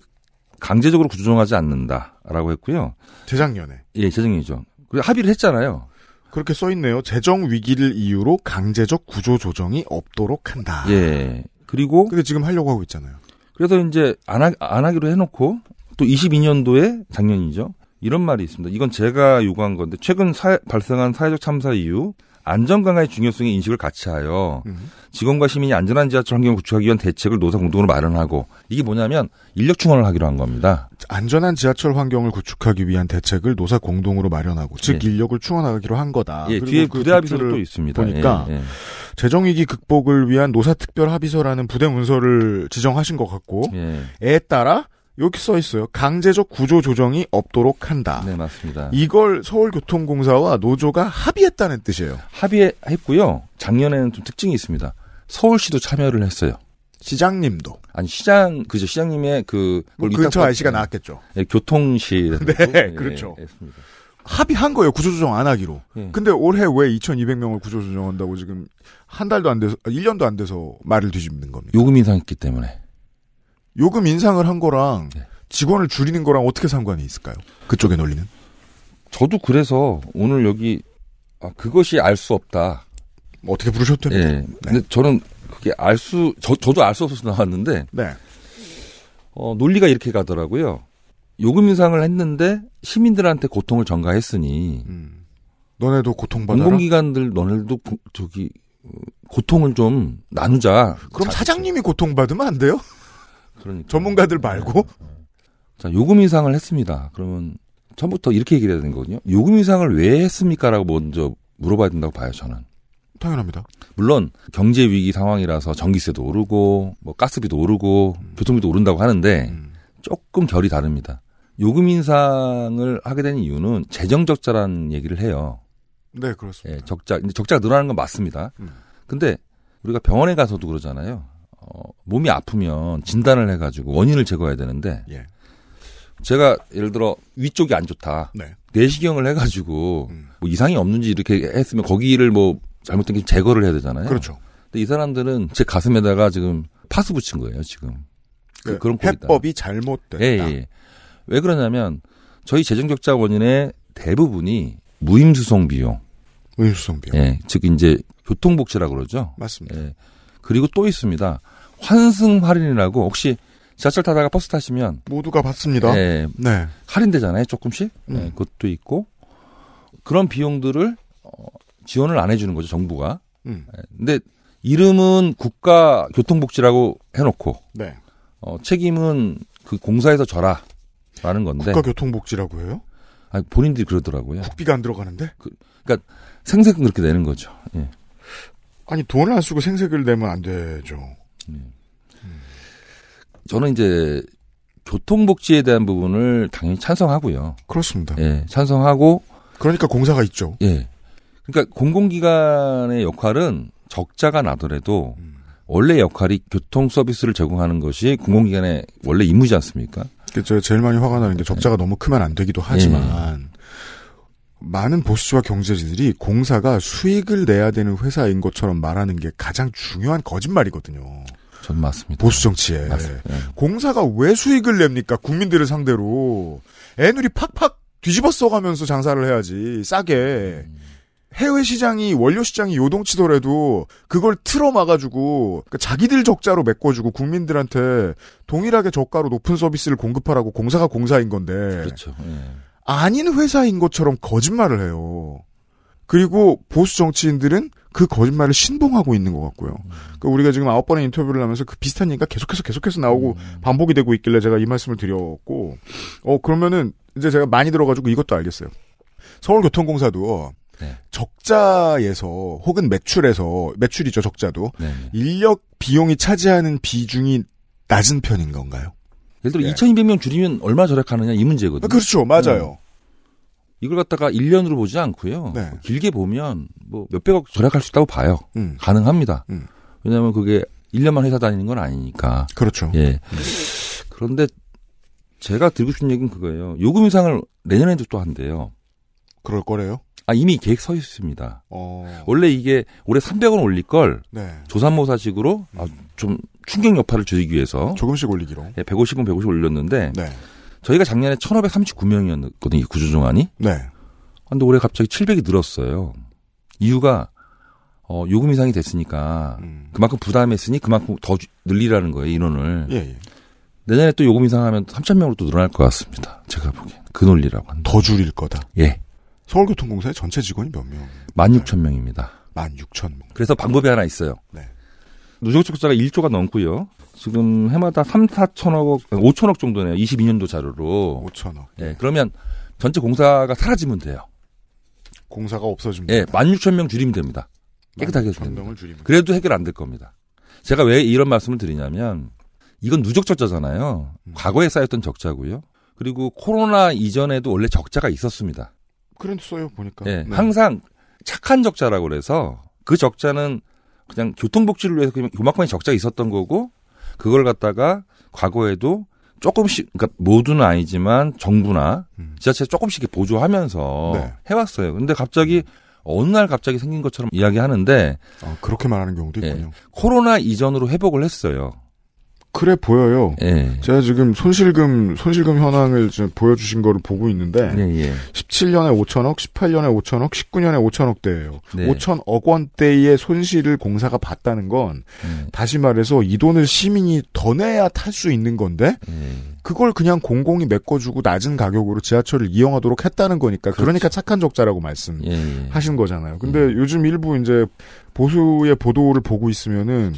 강제적으로 구조정하지 않는다라고 했고요. 재작년에 예, 재작년이죠. 그리고 합의를 했잖아요. 그렇게 써 있네요. 재정 위기를 이유로 강제적 구조 조정이 없도록 한다. 예. 그리고 근데 지금 하려고 하고 있잖아요. 그래서 이제 안, 하, 안 하기로 해놓고 또 22년도에 작년이죠. 이런 말이 있습니다. 이건 제가 요구한 건데 최근 사, 발생한 사회적 참사 이후 안전 강화의 중요성에 인식을 같이 하여 음. 직원과 시민이 안전한 지하철 환경 구축하기 위한 대책을 노사 공동으로 마련하고 이게 뭐냐면 인력 충원을 하기로 한 겁니다. 안전한 지하철 환경을 구축하기 위한 대책을 노사 공동으로 마련하고 즉 예. 인력을 충원하기로 한 거다. 예, 뒤에 그 부대 합의서를 또 있습니다. 보니까 예, 예. 재정 위기 극복을 위한 노사 특별 합의서라는 부대 문서를 지정하신 것 같고 예. 에 따라 이렇게 써 있어요. 강제적 구조 조정이 없도록 한다. 네, 맞습니다. 이걸 서울교통공사와 노조가 합의했다는 뜻이에요. 합의했고요. 작년에는 좀 특징이 있습니다. 서울시도 참여를 했어요. 시장님도. 아니 시장 그죠 시장님의 그 뭐 근처 아저씨가 나왔겠죠. 네, 교통실. 네, 예, 그렇죠. 했습니다. 합의한 거예요 구조조정 안 하기로. 예. 근데 올해 왜 2,200명을 구조조정한다고 지금 한 달도 안 돼서 1년도 안 돼서 말을 뒤집는 겁니다 요금 인상했기 때문에. 요금 인상을 한 거랑 네. 직원을 줄이는 거랑 어떻게 상관이 있을까요? 그쪽의 논리는? 저도 그래서 오늘 여기 아, 그것이 알 수 없다. 뭐 어떻게 부르셨대요 예. 네. 근데 저는 그게 알 수, 저, 저도 알 수 없어서 나왔는데. 네. 어, 논리가 이렇게 가더라고요. 요금 인상을 했는데 시민들한테 고통을 전가했으니. 음. 너네도 고통받아. 공공기관들 너네도 고, 저기 어, 고통을 좀 나누자. 그럼 사장님이 고통받으면 안 돼요? 그러니까. 전문가들 말고. 네. 자, 요금 인상을 했습니다. 그러면 처음부터 이렇게 얘기를 해야 되는 거거든요. 요금 인상을 왜 했습니까? 라고 먼저 물어봐야 된다고 봐요, 저는. 당연합니다. 물론 경제 위기 상황이라서 전기세도 오르고 뭐 가스비도 오르고 음. 교통비도 오른다고 하는데 음. 조금 결이 다릅니다. 요금 인상을 하게 된 이유는 재정 적자라는 얘기를 해요. 네, 그렇습니다. 예, 적자 적자 가 늘어나는 건 맞습니다. 음. 근데 우리가 병원에 가서도 그러잖아요. 어, 몸이 아프면 진단을 해가지고 원인을 제거해야 되는데 예. 제가 예를 들어 위쪽이 안 좋다 네. 내시경을 해가지고 음. 뭐 이상이 없는지 이렇게 했으면 거기를 뭐 잘못된 게 제거를 해야 되잖아요. 그렇죠. 근데 이 사람들은 제 가슴에다가 지금 파스 붙인 거예요 지금. 그, 네. 런 해법이 잘못됐다. 예, 예. 왜 그러냐면 저희 재정적자 원인의 대부분이 무임수송 비용. 무임수송 비용. 예, 즉 이제 교통복지라 그러죠. 맞습니다. 예. 그리고 또 있습니다. 환승 할인이라고 혹시 지하철 타다가 버스 타시면 모두가 받습니다. 네, 네. 할인되잖아요, 조금씩. 네, 음. 네, 그것도 있고 그런 비용들을 어, 지원을 안 해주는 거죠, 정부가. 음. 네. 근데 이름은 국가 교통복지라고 해놓고 네. 어, 책임은 그 공사에서 져라라는 건데 국가 교통복지라고 해요? 아 본인들이 그러더라고요. 국비가 안 들어가는데? 그, 그러니까 생색은 그렇게 내는 거죠. 예. 아니 돈을 안 쓰고 생색을 내면 안 되죠. 예. 저는 이제 교통복지에 대한 부분을 당연히 찬성하고요. 그렇습니다. 예, 찬성하고 그러니까 공사가 있죠. 예. 그러니까 공공기관의 역할은 적자가 나더라도 음. 원래 역할이 교통 서비스를 제공하는 것이 공공기관의 원래 임무지 않습니까? 그렇죠. 제일 많이 화가 나는 게 적자가 네. 너무 크면 안 되기도 예. 하지만 네. 많은 보수와 경제지들이 공사가 수익을 내야 되는 회사인 것처럼 말하는 게 가장 중요한 거짓말이거든요. 전 맞습니다. 보수 정치에 맞습니다. 네. 공사가 왜 수익을 냅니까? 국민들을 상대로 애누리 팍팍 뒤집어 써가면서 장사를 해야지 싸게 해외 시장이 원료 시장이 요동치더라도 그걸 틀어 막아주고 그러니까 자기들 적자로 메꿔주고 국민들한테 동일하게 저가로 높은 서비스를 공급하라고 공사가 공사인 건데 그렇죠. 네. 아닌 회사인 것처럼 거짓말을 해요. 그리고 보수 정치인들은 그 거짓말을 신봉하고 있는 것 같고요. 음. 그러니까 우리가 지금 아홉 번의 인터뷰를 하면서 그 비슷한 얘기가 계속해서 계속해서 나오고 음. 반복이 되고 있길래 제가 이 말씀을 드렸고, 어, 그러면은 이제 제가 많이 들어가지고 이것도 알겠어요. 서울교통공사도 네. 적자에서 혹은 매출에서, 매출이죠, 적자도. 네. 인력 비용이 차지하는 비중이 낮은 편인 건가요? 예를 들어 네. 2,200명 줄이면 얼마 절약하느냐 이 문제거든요. 아, 그렇죠, 맞아요. 음. 이걸 갖다가 1년으로 보지 않고요. 네. 뭐 길게 보면 뭐 몇백억 절약할 수 있다고 봐요. 음. 가능합니다. 음. 왜냐하면 그게 1년만 회사 다니는 건 아니니까. 그렇죠. 예. 그런데 제가 들고 싶은 얘기는 그거예요. 요금 인상을 내년에도 또 한대요. 그럴 거래요? 아 이미 계획 서 있습니다. 어... 원래 이게 올해 300원 올릴 걸 네. 조산모사식으로 음. 아, 좀 충격 여파를 줄이기 위해서 조금씩 올리기로 예, 150원 150원 올렸는데 네. 저희가 작년에 1,539명이었거든요, 구조조정안이. 네. 근데 올해 갑자기 700이 늘었어요. 이유가, 어, 요금 이상이 됐으니까, 음. 그만큼 부담했으니 그만큼 더 늘리라는 거예요, 인원을. 예, 예. 내년에 또 요금 이상하면 3,000명으로 또 늘어날 것 같습니다. 제가 보기엔. 그 논리라고. 한다. 더 줄일 거다. 예. 서울교통공사의 전체 직원이 몇 명? 16,000명입니다. 16,000명. 그래서 방법이 하나 있어요. 네. 누적 적자가 1조가 넘고요. 지금 해마다 3, 4천억, 5천억 정도네요. 22년도 자료로. 5천억. 네. 예, 그러면 전체 공사가 사라지면 돼요. 공사가 없어지면 예, 네, 16,000명 줄이면 됩니다. 깨끗하게 줄이면 됩니다. 그래도 해결 안 될 겁니다. 제가 왜 이런 말씀을 드리냐면 이건 누적 적자잖아요. 음. 과거에 쌓였던 적자고요. 그리고 코로나 이전에도 원래 적자가 있었습니다. 그랬어요 보니까. 예, 네. 항상 착한 적자라고 그래서 그 적자는 그냥 교통복지를 위해서 그냥 요만큼의 적자가 있었던 거고 그걸 갖다가 과거에도 조금씩 그러니까 모두는 아니지만 정부나 음. 지자체 조금씩 보조하면서 네. 해왔어요. 근데 갑자기 어느 날 갑자기 생긴 것처럼 이야기하는데 아, 그렇게 말하는 경우도 예, 있군요. 예, 코로나 이전으로 회복을 했어요. 그래 보여요. 예. 제가 지금 손실금 손실금 현황을 지금 보여주신 거를 보고 있는데 예, 예. 17년에 5천억, 18년에 5천억, 19년에 5천억대예요. 네. 5천억 원대의 손실을 공사가 봤다는 건 음. 다시 말해서 이 돈을 시민이 더 내야 탈 수 있는 건데 음. 그걸 그냥 공공이 메꿔주고 낮은 가격으로 지하철을 이용하도록 했다는 거니까 그렇지. 그러니까 착한 적자라고 말씀하신 예, 예. 거잖아요. 근데 음. 요즘 일부 이제 보수의 보도를 보고 있으면은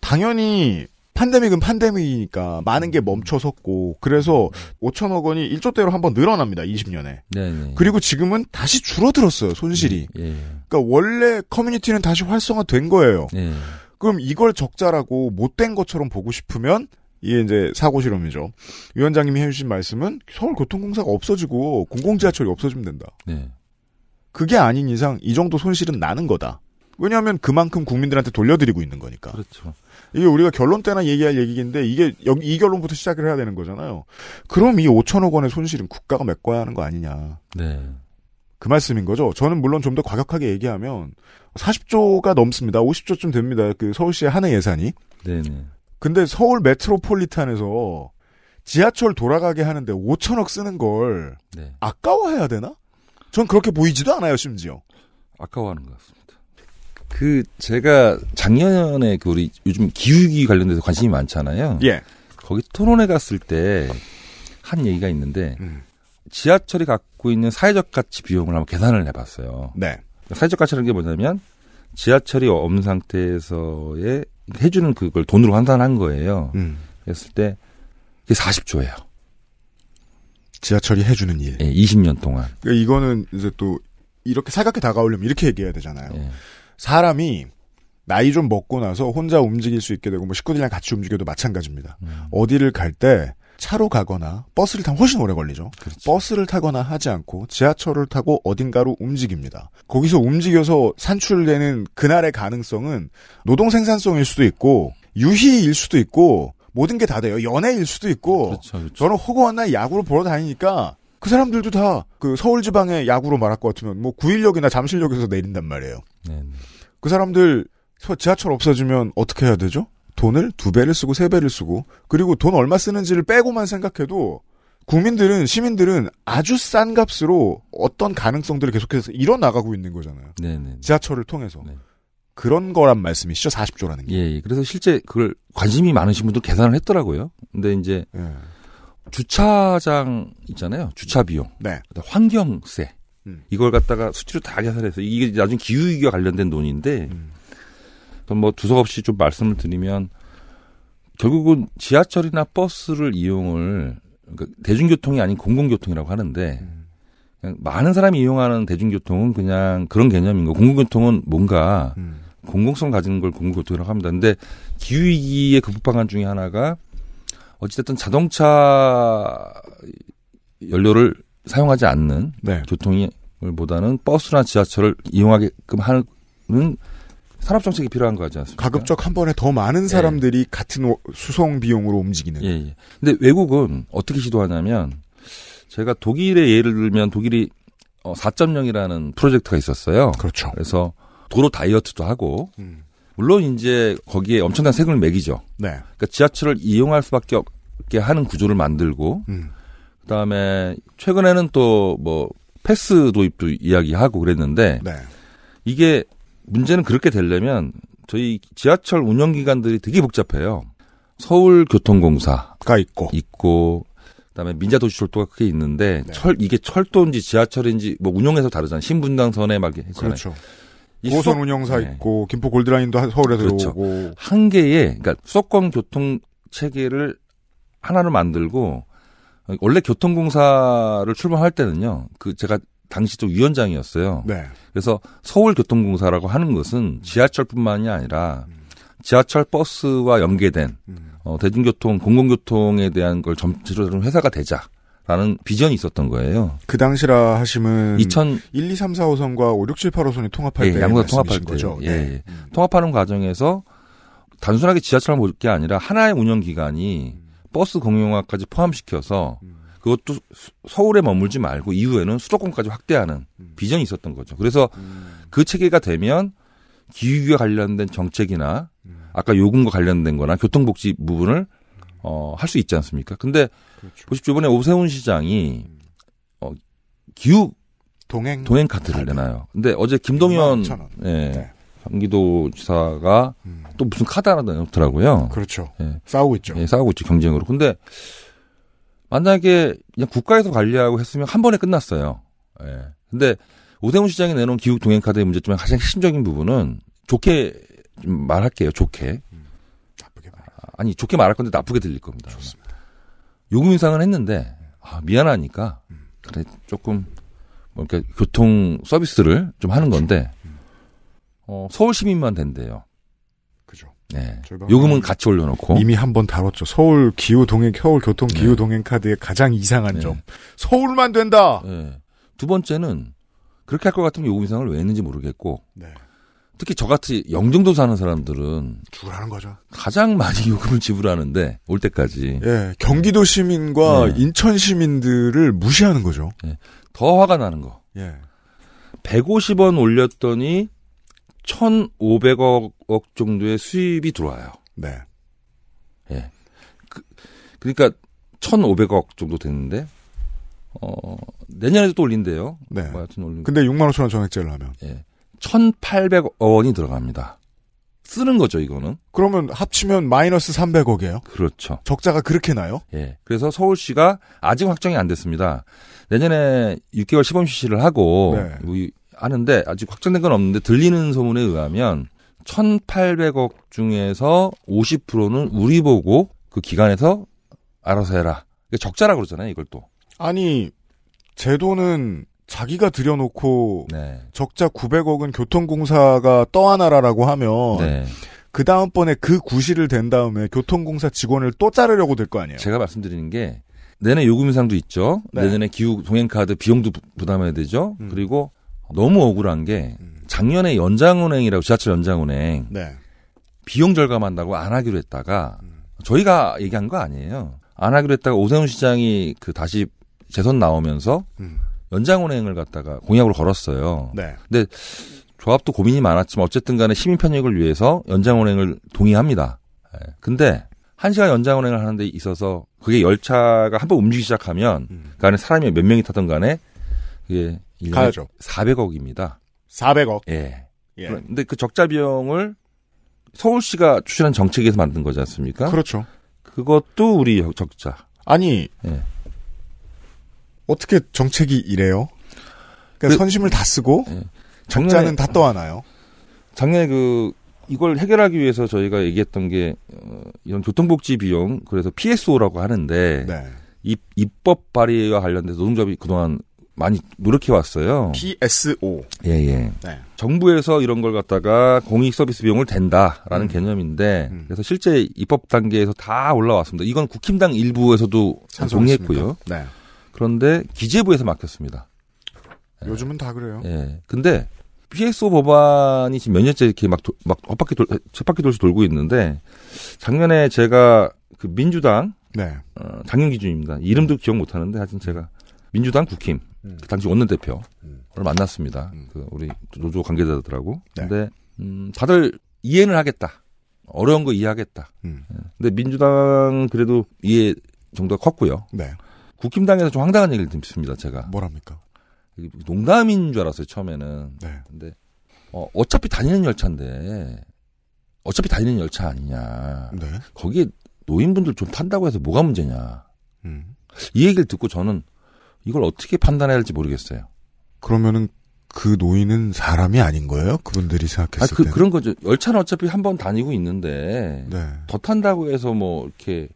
당연히 판데믹은 판데믹이니까 많은 게 음. 멈춰섰고 그래서 5천억 원이 1조대로 한번 늘어납니다. 20년에. 네네. 그리고 지금은 다시 줄어들었어요. 손실이. 네, 예, 예. 그러니까 원래 커뮤니티는 다시 활성화된 거예요. 예. 그럼 이걸 적자라고 못된 것처럼 보고 싶으면 이게 이제 사고 실험이죠. 위원장님이 해주신 말씀은 서울교통공사가 없어지고 공공지하철이 없어지면 된다. 네. 그게 아닌 이상 이 정도 손실은 나는 거다. 왜냐하면 그만큼 국민들한테 돌려드리고 있는 거니까. 그렇죠. 이게 우리가 결론 때나 얘기할 얘기인데 이게 여기 이 결론부터 시작을 해야 되는 거잖아요. 그럼 이 5천억 원의 손실은 국가가 메꿔야 하는 거 아니냐. 네. 그 말씀인 거죠. 저는 물론 좀 더 과격하게 얘기하면 40조가 넘습니다. 50조쯤 됩니다. 그 서울시의 한해 예산이. 네네. 근데 서울 메트로폴리탄에서 지하철 돌아가게 하는데 5천억 쓰는 걸 네. 아까워해야 되나? 전 그렇게 보이지도 않아요, 심지어. 아까워하는 것 같습니다. 그 제가 작년에 그 우리 요즘 기후위기 관련돼서 관심이 많잖아요. 예. 거기 토론회 갔을 때 한 얘기가 있는데 음. 지하철이 갖고 있는 사회적 가치 비용을 한번 계산을 해봤어요. 네. 사회적 가치라는 게 뭐냐면 지하철이 없는 상태에서의 해주는 그걸 돈으로 환산한 거예요. 음. 그을때 그게 40조예요. 지하철이 해주는 일. 예, 20년 동안. 그러니까 이거는 이제 또 이렇게 살갑게 다가오려면 이렇게 얘기해야 되잖아요. 예. 사람이 나이 좀 먹고 나서 혼자 움직일 수 있게 되고 뭐 식구들이랑 같이 움직여도 마찬가지입니다. 음. 어디를 갈 때 차로 가거나 버스를 타면 훨씬 오래 걸리죠. 그렇지. 버스를 타거나 하지 않고 지하철을 타고 어딘가로 움직입니다. 거기서 움직여서 산출되는 그날의 가능성은 노동 생산성일 수도 있고 유희일 수도 있고 모든 게 다 돼요. 연애일 수도 있고 그렇죠, 그렇죠. 저는 허구한 날 야구를 보러 다니니까 그 사람들도 다 그 서울 지방의 야구로 말할 것 같으면 뭐 구일역이나 잠실역에서 내린단 말이에요. 네. 네. 그 사람들 지하철 없어지면 어떻게 해야 되죠? 돈을 두 배를 쓰고 세 배를 쓰고 그리고 돈 얼마 쓰는지를 빼고만 생각해도 국민들은 시민들은 아주 싼 값으로 어떤 가능성들을 계속해서 일어나가고 있는 거잖아요. 네네. 네, 네. 지하철을 통해서. 네. 그런 거란 말씀이시죠. 40조라는 게. 예, 예, 그래서 실제 그걸 관심이 많으신 분들 계산을 했더라고요. 근데 이제 예. 주차장 있잖아요. 주차 비용. 네. 환경세. 음. 이걸 갖다가 수치로 다 계산해서 이게 나중에 기후위기와 관련된 논의인데 음. 뭐 두서없이 좀 말씀을 드리면 결국은 지하철이나 버스를 이용을 그러니까 대중교통이 아닌 공공교통이라고 하는데 음. 그냥 많은 사람이 이용하는 대중교통은 그냥 그런 개념인 거 공공교통은 뭔가 음. 공공성 가진걸 공공교통이라고 합니다. 근데 기후위기의 극복 그 방안 중에 하나가 어찌됐든 자동차 연료를 사용하지 않는 네. 교통이 보다는 버스나 지하철을 이용하게끔 하는 산업 정책이 필요한 거지 않습니까? 가급적 한 번에 더 많은 예. 사람들이 예. 같은 수송 비용으로 움직이는. 예, 예. 근데 외국은 어떻게 시도하냐면 제가 독일의 예를 들면 독일이 4.0이라는 어, 프로젝트가 있었어요. 그렇죠. 그래서 도로 다이어트도 하고 음. 물론 이제 거기에 엄청난 세금을 매기죠. 네. 그러니까 지하철을 이용할 수밖에 없게 하는 구조를 만들고 음. 그다음에 최근에는 또 뭐 패스 도입도 이야기하고 그랬는데 네. 이게 문제는 그렇게 되려면 저희 지하철 운영 기관들이 되게 복잡해요. 서울교통공사가 있고 있고 그다음에 민자도시철도가 크게 있는데 네. 철 이게 철도인지 지하철인지 뭐 운영해서 다르잖아요. 신분당선에 막 그렇죠. 고선 운영사 네. 있고 김포 골드라인도 서울에서 그렇죠. 오고 한 개의 그러니까 수도권 교통 체계를 하나로 만들고 원래 교통공사를 출범할 때는요. 그 제가 당시 또 위원장이었어요. 네. 그래서 서울교통공사라고 하는 것은 지하철뿐만이 아니라 지하철 버스와 연계된 음. 어, 대중교통, 공공교통에 대한 걸 전체적으로 회사가 되자. 라는 비전이 있었던 거예요. 그 당시라 하시면 2000 1, 2, 3, 4 5선과 5, 6, 7, 8호선이 통합할 예, 때 양구가 통합할 거죠. 예, 네. 예. 음. 통합하는 과정에서 단순하게 지하철만 볼게 아니라 하나의 운영 기관이 음. 버스 공용화까지 포함시켜서 음. 그것도 서울에 머물지 말고 이후에는 수도권까지 확대하는 비전이 있었던 거죠. 그래서 그 체계가 되면 기후와 관련된 정책이나 아까 요금과 관련된 거나 교통복지 부분을 어, 할 수 있지 않습니까? 근데 그렇죠. 보십시오. 이번에 오세훈 시장이 음. 어, 기후 동행 동행 카드를 카드. 내놔요. 근데 어제 김동연 예. 네. 경기도 지사가 음. 또 무슨 카드 하나 내놓더라고요. 그렇죠. 예. 싸우고 있죠. 예, 싸우고 있죠. 경쟁으로. 근데 만약에 그냥 국가에서 관리하고 했으면 한 번에 끝났어요. 예. 근데 오세훈 시장이 내놓은 기후 동행 카드의 문제점의 가장 핵심적인 부분은 좋게 좀 말할게요. 좋게. 아니 좋게 말할 건데 나쁘게 들릴 겁니다. 좋습니다. 요금 인상을 했는데 아, 미안하니까 그래 조금 뭐 이렇게 교통 서비스를 좀 하는 그렇죠. 건데 음. 어, 서울 시민만 된대요. 그죠. 네. 요금은 같이 올려놓고 이미 한 번 다뤘죠. 서울 기후 동행 서울 교통 기후 네. 동행 카드의 가장 이상한 네. 점 서울만 된다. 네. 두 번째는 그렇게 할 것 같으면 요금 인상을 왜 했는지 모르겠고 네. 특히 저같이 영종도 사는 사람들은 죽으라는 거죠. 가장 많이 요금을 지불하는데 올 때까지. 예, 경기도 시민과 예. 인천 시민들을 무시하는 거죠. 예, 더 화가 나는 거. 예. 150원 올렸더니 1,500억 정도의 수입이 들어와요. 네. 예. 그, 그러니까 1,500억 정도 됐는데 어, 내년에도 또 올린대요. 네. 뭐 하여튼 올린 근데 6 5 0 0 0원 전액제를 하면. 예. 1,800억 원이 들어갑니다. 쓰는 거죠, 이거는. 그러면 합치면 마이너스 300억이에요? 그렇죠. 적자가 그렇게 나요? 예. 그래서 서울시가 아직 확정이 안 됐습니다. 내년에 6개월 시범 실시를 하고 네. 하는데 아직 확정된 건 없는데 들리는 소문에 의하면 1,800억 중에서 50%는 우리 보고 그기간에서 알아서 해라. 적자라고 그러잖아요, 이걸 또. 아니, 제도는 자기가 들여놓고 네. 적자 900억은 교통공사가 떠안아라라고 하면 네. 그 다음번에 그 구실을 댄 다음에 교통공사 직원을 또 자르려고 될 거 아니에요. 제가 말씀드리는 게 내년에 요금 인상도 있죠. 네. 내년에 기후 동행카드 비용도 부담해야 되죠. 음. 그리고 너무 억울한 게 작년에 연장운행이라고 지하철 연장운행 네. 비용 절감한다고 안 하기로 했다가 저희가 얘기한 거 아니에요. 안 하기로 했다가 오세훈 시장이 그 다시 재선 나오면서 음. 연장 운행을 갖다가 공약으로 걸었어요. 네. 근데 조합도 고민이 많았지만 어쨌든 간에 시민 편익을 위해서 연장 운행을 동의합니다. 예. 근데 한시간 연장 운행을 하는 데 있어서 그게 열차가 한번 움직이기 시작하면 음. 그 안에 사람이 몇 명이 타던 간에 그게 가야죠. 400억입니다. 400억. 예. 예. 근데 그 적자 비용을 서울시가 추진한 정책에서 만든 거지 않습니까? 그렇죠. 그것도 우리 적자. 아니, 예. 어떻게 정책이 이래요? 그러니까 그, 선심을 다 쓰고 네. 작년에, 자는다 떠안아요. 작년에 그 이걸 해결하기 위해서 저희가 얘기했던 게 어, 이런 교통복지 비용 그래서 PSO라고 하는데 네. 입, 입법 발의와 관련돼서 노동조합이 그동안 많이 노력해 왔어요. PSO. 예, 예. 네. 정부에서 이런 걸 갖다가 공익 서비스 비용을 댄다라는 음. 개념인데 음. 그래서 실제 입법 단계에서 다 올라왔습니다. 이건 국힘당 일부에서도 찬성했고요. 네. 그런데 기재부에서 맡겼습니다. 예. 요즘은 다 그래요. 예. 근데 PSO 법안이 지금 몇 년째 이렇게 막, 도, 막 헛바퀴 돌, 쳇바퀴 돌씩 돌고 있는데 작년에 제가 그 민주당 네. 어, 작년 기준입니다. 이름도 음. 기억 못 하는데 하여튼 제가 민주당 국힘 음. 그 당시 원내 대표를 음. 만났습니다. 음. 그 우리 노조 관계자들하고. 네. 근데 음, 다들 이해는 하겠다. 어려운 거 이해하겠다. 음. 예. 근데 민주당 그래도 이해 정도가 컸고요. 네. 국힘당에서 좀 황당한 얘기를 듣습니다. 제가. 뭐랍니까? 농담인 줄 알았어요 처음에는. 네. 근데 어, 어차피 다니는 열차인데 어차피 다니는 열차 아니냐. 네. 거기에 노인분들 좀 탄다고 해서 뭐가 문제냐. 음. 이 얘기를 듣고 저는 이걸 어떻게 판단해야 할지 모르겠어요. 그러면은 그 노인은 사람이 아닌 거예요? 그분들이 생각했을 아, 그, 때 그런 거죠. 열차는 어차피 한 번 다니고 있는데 네. 더 탄다고 해서 뭐 이렇게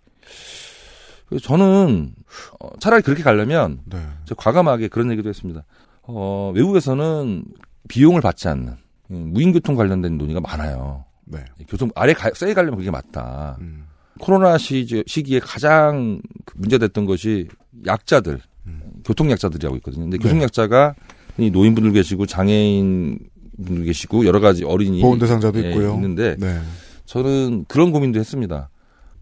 그래서 저는 어, 차라리 그렇게 가려면 네. 과감하게 그런 얘기도 했습니다. 어, 외국에서는 비용을 받지 않는 예, 무인교통 관련된 논의가 많아요. 네. 예, 교통 아래 가, 세게 가려면 그게 맞다. 음. 코로나 시기, 시기에 가장 그 문제됐던 것이 약자들, 음. 교통약자들이라고 있거든요. 근데 네. 교통약자가 노인분들 계시고 장애인 분들 계시고 여러 가지 어린이 보훈 대상자도 있고요. 예, 있는데 네. 저는 그런 고민도 했습니다.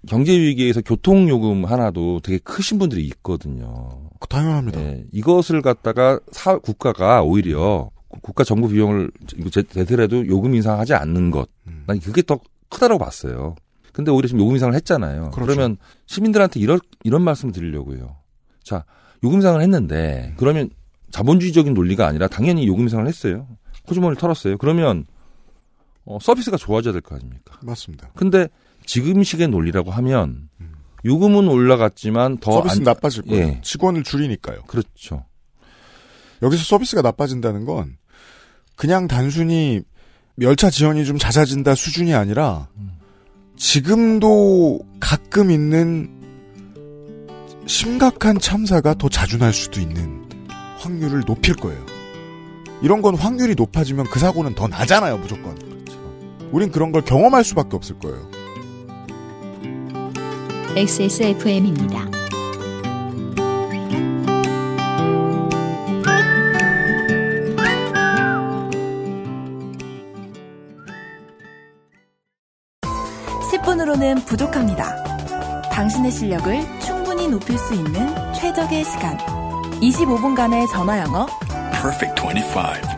경제 위기에서 교통 요금 하나도 되게 크신 분들이 있거든요. 그 당연합니다. 네, 이것을 갖다가 사 국가가 오히려 국가 정부 비용을 제대로라도 요금 인상하지 않는 것. 난 음. 그게 더 크다라고 봤어요. 근데 오히려 지금 요금 인상을 했잖아요. 그렇죠. 그러면 시민들한테 이런 이런 말씀을 드리려고요. 자, 요금 인상을 했는데 그러면 자본주의적인 논리가 아니라 당연히 요금 인상을 했어요. 호주머니를 털었어요. 그러면 어, 서비스가 좋아져야 될 거 아닙니까? 맞습니다. 근데 지금식의 논리라고 하면 음. 요금은 올라갔지만 더 서비스 안... 나빠질 거예요. 예. 직원을 줄이니까요. 그렇죠. 여기서 서비스가 나빠진다는 건 그냥 단순히 열차 지연이 좀 잦아진다 수준이 아니라 지금도 가끔 있는 심각한 참사가 더 자주 날 수도 있는 확률을 높일 거예요. 이런 건 확률이 높아지면 그 사고는 더 나잖아요, 무조건. 그렇죠. 우린 그런 걸 경험할 수밖에 없을 거예요. XSFM입니다. 으로는 부족합니다. 당신의 실력을 충분히 높일 수 있는 최적의 시간. 25분간의 전화 영어. Perfect 25.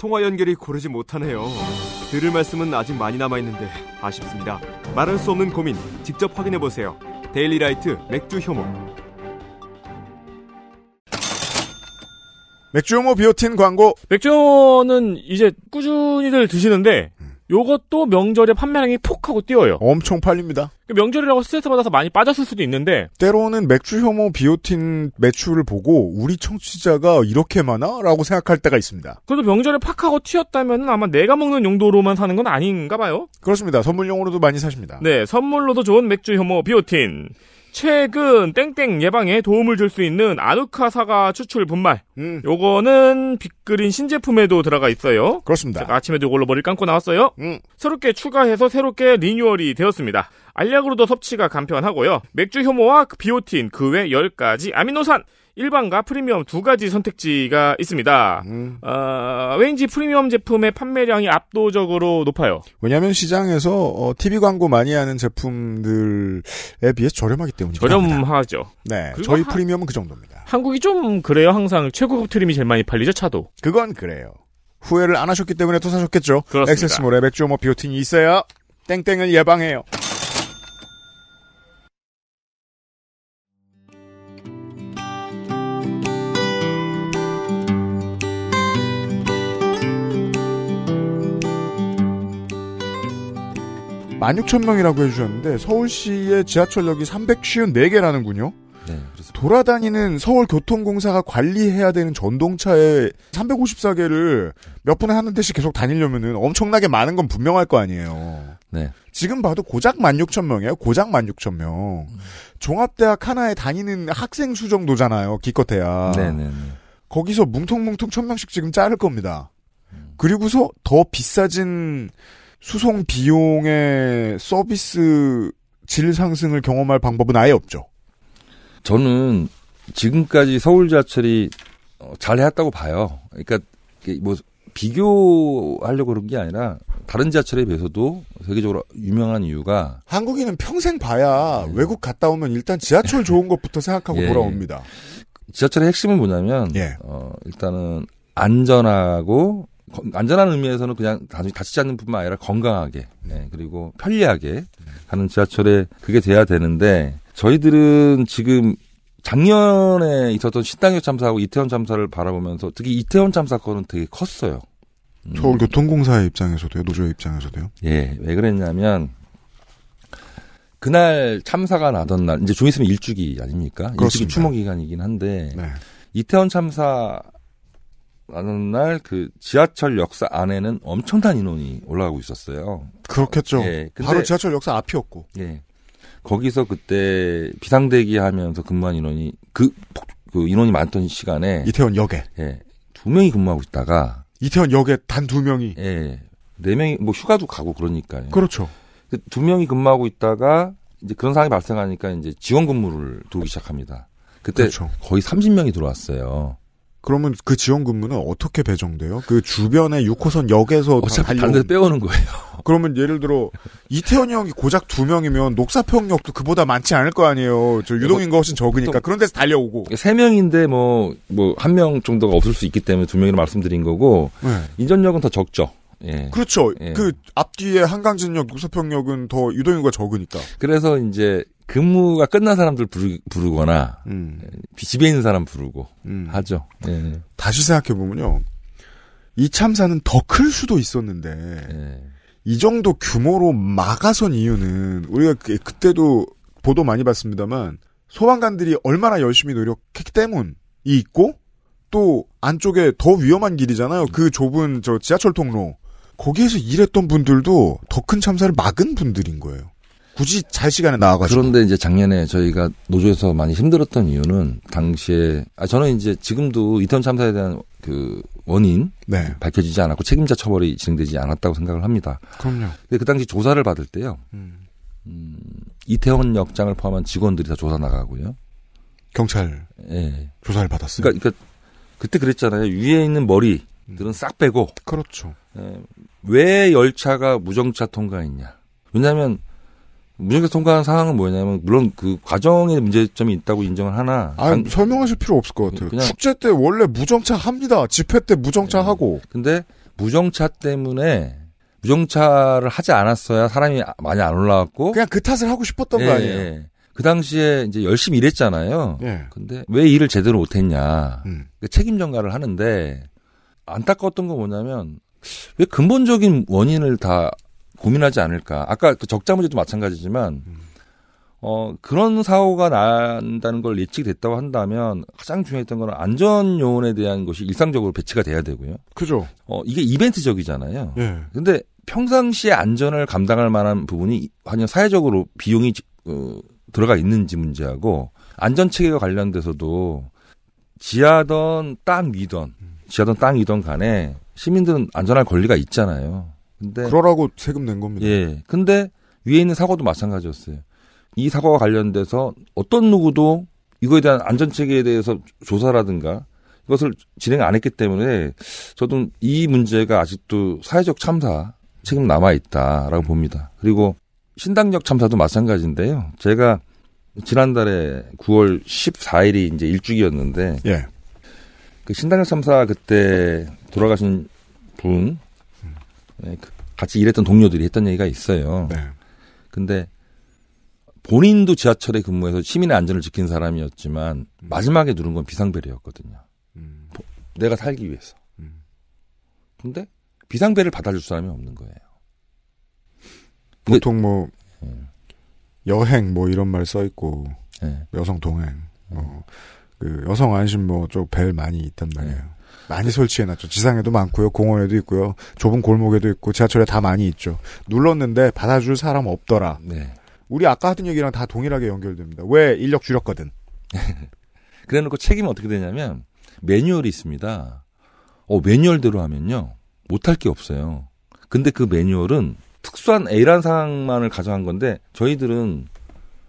통화 연결이 고르지 못하네요. 들을 말씀은 아직 많이 남아있는데 아쉽습니다. 말할 수 없는 고민 직접 확인해보세요. 데일리라이트 맥주 효모 맥주 효모 비오틴 광고 맥주는 이제 꾸준히들 드시는데 요것도 명절에 판매량이 폭 하고 뛰어요. 엄청 팔립니다. 그 명절이라고 스트레스 받아서 많이 빠졌을 수도 있는데 때로는 맥주 혐오 비오틴 매출을 보고 우리 청취자가 이렇게 많아? 라고 생각할 때가 있습니다. 그래도 명절에 팍 하고 튀었다면 아마 내가 먹는 용도로만 사는 건 아닌가 봐요. 그렇습니다. 선물용으로도 많이 사십니다. 네, 선물로도 좋은 맥주 혐오 비오틴. 최근 땡땡 예방에 도움을 줄 수 있는 아누카 사과 추출 분말. 음. 요거는 빅그린 신제품에도 들어가 있어요. 그렇습니다. 아침에도 이걸로 머리를 감고 나왔어요. 음. 새롭게 추가해서 새롭게 리뉴얼이 되었습니다. 알약으로도 섭취가 간편하고요. 맥주 효모와 비오틴, 그 외 10가지 아미노산. 일반과 프리미엄 두 가지 선택지가 있습니다. 음. 어, 왠지 프리미엄 제품의 판매량이 압도적으로 높아요. 왜냐하면 시장에서 어, TV 광고 많이 하는 제품들에 비해 저렴하기 때문이죠. 저렴하죠. 네, 저희 하, 프리미엄은 그 정도입니다. 한국이 좀 그래요. 항상 최고급 트림이 제일 많이 팔리죠. 차도. 그건 그래요. 후회를 안 하셨기 때문에 또 사셨겠죠. 그렇습니다. 액세스몰에 맥주오머 비오틴이 있어요 땡땡을 예방해요. 16,000명이라고 해주셨는데 서울시의 지하철역이 354개라는군요. 네, 돌아다니는 서울교통공사가 관리해야 되는 전동차에 354개를 몇 분에 하는 대씩 계속 다니려면 엄청나게 많은 건 분명할 거 아니에요. 네. 지금 봐도 고작 16,000명이에요. 고작 16,000명. 음. 종합대학 하나에 다니는 학생 수 정도잖아요. 기껏해야. 네네네. 네, 네. 거기서 뭉퉁뭉퉁 1,000명씩 지금 자를 겁니다. 음. 그리고서 더 비싸진 수송 비용의 서비스 질 상승을 경험할 방법은 아예 없죠. 저는 지금까지 서울지하철이 어, 잘해왔다고 봐요. 그러니까 뭐 비교하려고 그런 게 아니라 다른 지하철에 비해서도 세계적으로 유명한 이유가 한국인은 평생 봐야 네. 외국 갔다 오면 일단 지하철 좋은 것부터 생각하고 예. 예. 돌아옵니다. 지하철의 핵심은 뭐냐면 예. 어, 일단은 안전하고 안전한 의미에서는 그냥 나중에 다치지 않는 뿐만 아니라 건강하게 네, 그리고 편리하게 가는 지하철에 그게 돼야 되는데 저희들은 지금 작년에 있었던 신당역 참사하고 이태원 참사를 바라보면서 특히 이태원 참사 건은 되게 컸어요. 음. 서울교통공사의 입장에서도요, 노조의 입장에서도요. 예, 왜 그랬냐면 그날 참사가 나던 날 이제 좀 있으면 일주기 아닙니까? 그렇습니다. 일주기 추모 기간이긴 한데 네. 이태원 참사 나는 날 그 지하철 역사 안에는 엄청난 인원이 올라가고 있었어요. 그렇겠죠. 예, 바로 지하철 역사 앞이었고. 예. 거기서 그때 비상대기 하면서 근무한 인원이 그, 그 인원이 많던 시간에 이태원 역에 예. 두 명이 근무하고 있다가 이태원 역에 단 두 명이 예. 네 명이 뭐 휴가도 가고 그러니까요. 그렇죠. 그 두 명이 근무하고 있다가 이제 그런 상황이 발생하니까 이제 지원 근무를 두기 시작합니다. 그때 그렇죠. 거의 30명이 들어왔어요. 그러면 그 지원 근무는 어떻게 배정돼요? 그주변에 6호선 역에서 어차피 달려온... 다른 데 빼오는 거예요. 그러면 예를 들어 이태원역이 고작 두 명이면 녹사평 역도 그보다 많지 않을 거 아니에요. 저 네, 유동인가 뭐 훨씬 적으니까 그런 데서 달려오고 그러니까 세 명인데 뭐 뭐 한 명 정도가 없을 수 있기 때문에 두 명이라 말씀드린 거고 네. 인천역은 더 적죠. 예. 그렇죠. 예. 그 앞뒤에 한강진역, 녹사평역은 더 유동인구가 적으니까. 그래서 이제 근무가 끝난 사람들 부르, 거나 음. 집에 있는 사람 부르고 음. 하죠. 네. 다시 생각해 보면요, 이 참사는 더 클 수도 있었는데 네. 이 정도 규모로 막아선 이유는 우리가 그, 그때도 보도 많이 봤습니다만 소방관들이 얼마나 열심히 노력했기 때문이 있고 또 안쪽에 더 위험한 길이잖아요. 그 좁은 저 지하철 통로 거기에서 일했던 분들도 더 큰 참사를 막은 분들인 거예요. 굳이 잘 시간에 나와가지고. 그런데 이제 작년에 저희가 노조에서 많이 힘들었던 이유는 당시에 아 저는 이제 지금도 이태원 참사에 대한 그 원인 네. 밝혀지지 않았고 책임자 처벌이 진행되지 않았다고 생각을 합니다. 그럼요. 근데 그 당시 조사를 받을 때요. 음. 음, 이태원 역장을 포함한 직원들이 다 조사 나가고요. 경찰 네. 조사를 받았어요. 그러니까, 그러니까 그때 그랬잖아요. 위에 있는 머리들은 싹 빼고. 그렇죠. 에, 예. 왜 열차가 무정차 통과했냐? 왜냐하면 무정책 통과한 상황은 뭐냐면 물론 그 과정에 문제점이 있다고 인정을 하나. 아 설명하실 필요 없을 것 같아요. 그냥... 축제 때 원래 무정차 합니다. 집회 때 무정차 네. 하고. 근데 무정차 때문에 무정차를 하지 않았어야 사람이 많이 안 올라왔고 그냥 그 탓을 하고 싶었던 예, 거 아니에요. 예. 그 당시에 이제 열심히 일했잖아요. 예. 근데 왜 일을 제대로 못했냐. 음. 그 책임 전가를 하는데 안타까웠던 건 뭐냐면 왜 근본적인 원인을 다 고민하지 않을까. 아까 그 적자 문제도 마찬가지지만 어, 그런 사고가 난다는 걸 예측됐다고 한다면 가장 중요했던 거는 안전 요원에 대한 것이 일상적으로 배치가 돼야 되고요. 그죠. 어, 이게 이벤트적이잖아요. 예. 근데 평상시에 안전을 감당할 만한 부분이 아니면 사회적으로 비용이 어, 들어가 있는지 문제하고 안전 체계와 관련돼서도 지하던 땅 위던 지하던 땅 위던 간에 시민들은 안전할 권리가 있잖아요. 근데 그러라고 세금 낸 겁니다. 예. 근데 위에 있는 사고도 마찬가지였어요. 이 사고와 관련돼서 어떤 누구도 이거에 대한 안전 체계에 대해서 조사라든가 이것을 진행 안 했기 때문에 저도 이 문제가 아직도 사회적 참사 책임 남아 있다라고 봅니다. 그리고 신당역 참사도 마찬가지인데요. 제가 지난달에 9월 14일이 이제 일주기였는데 예. 그 신당역 참사 그때 돌아가신 분 네, 그 같이 일했던 동료들이 했던 얘기가 있어요. 네. 근데 본인도 지하철에 근무해서 시민의 안전을 지킨 사람이었지만 음. 마지막에 누른 건 비상벨이었거든요. 음. 내가 살기 위해서. 음. 근데 비상벨을 받아줄 사람이 없는 거예요. 보통 뭐 네. 여행 뭐 이런 말 써 있고 네. 예. 여성 동행, 뭐그 여성 안심 뭐 쪽 벨 많이 있단 말이에요. 예. 많이 설치해놨죠. 지상에도 많고요. 공원에도 있고요. 좁은 골목에도 있고 지하철에 다 많이 있죠. 눌렀는데 받아줄 사람 없더라. 네. 우리 아까 하던 얘기랑 다 동일하게 연결됩니다. 왜 인력 줄였거든. 그래 놓고 책임은 어떻게 되냐면 매뉴얼이 있습니다. 어, 매뉴얼대로 하면요. 못할 게 없어요. 근데 그 매뉴얼은 특수한 A란 상황만을 가정한 건데 저희들은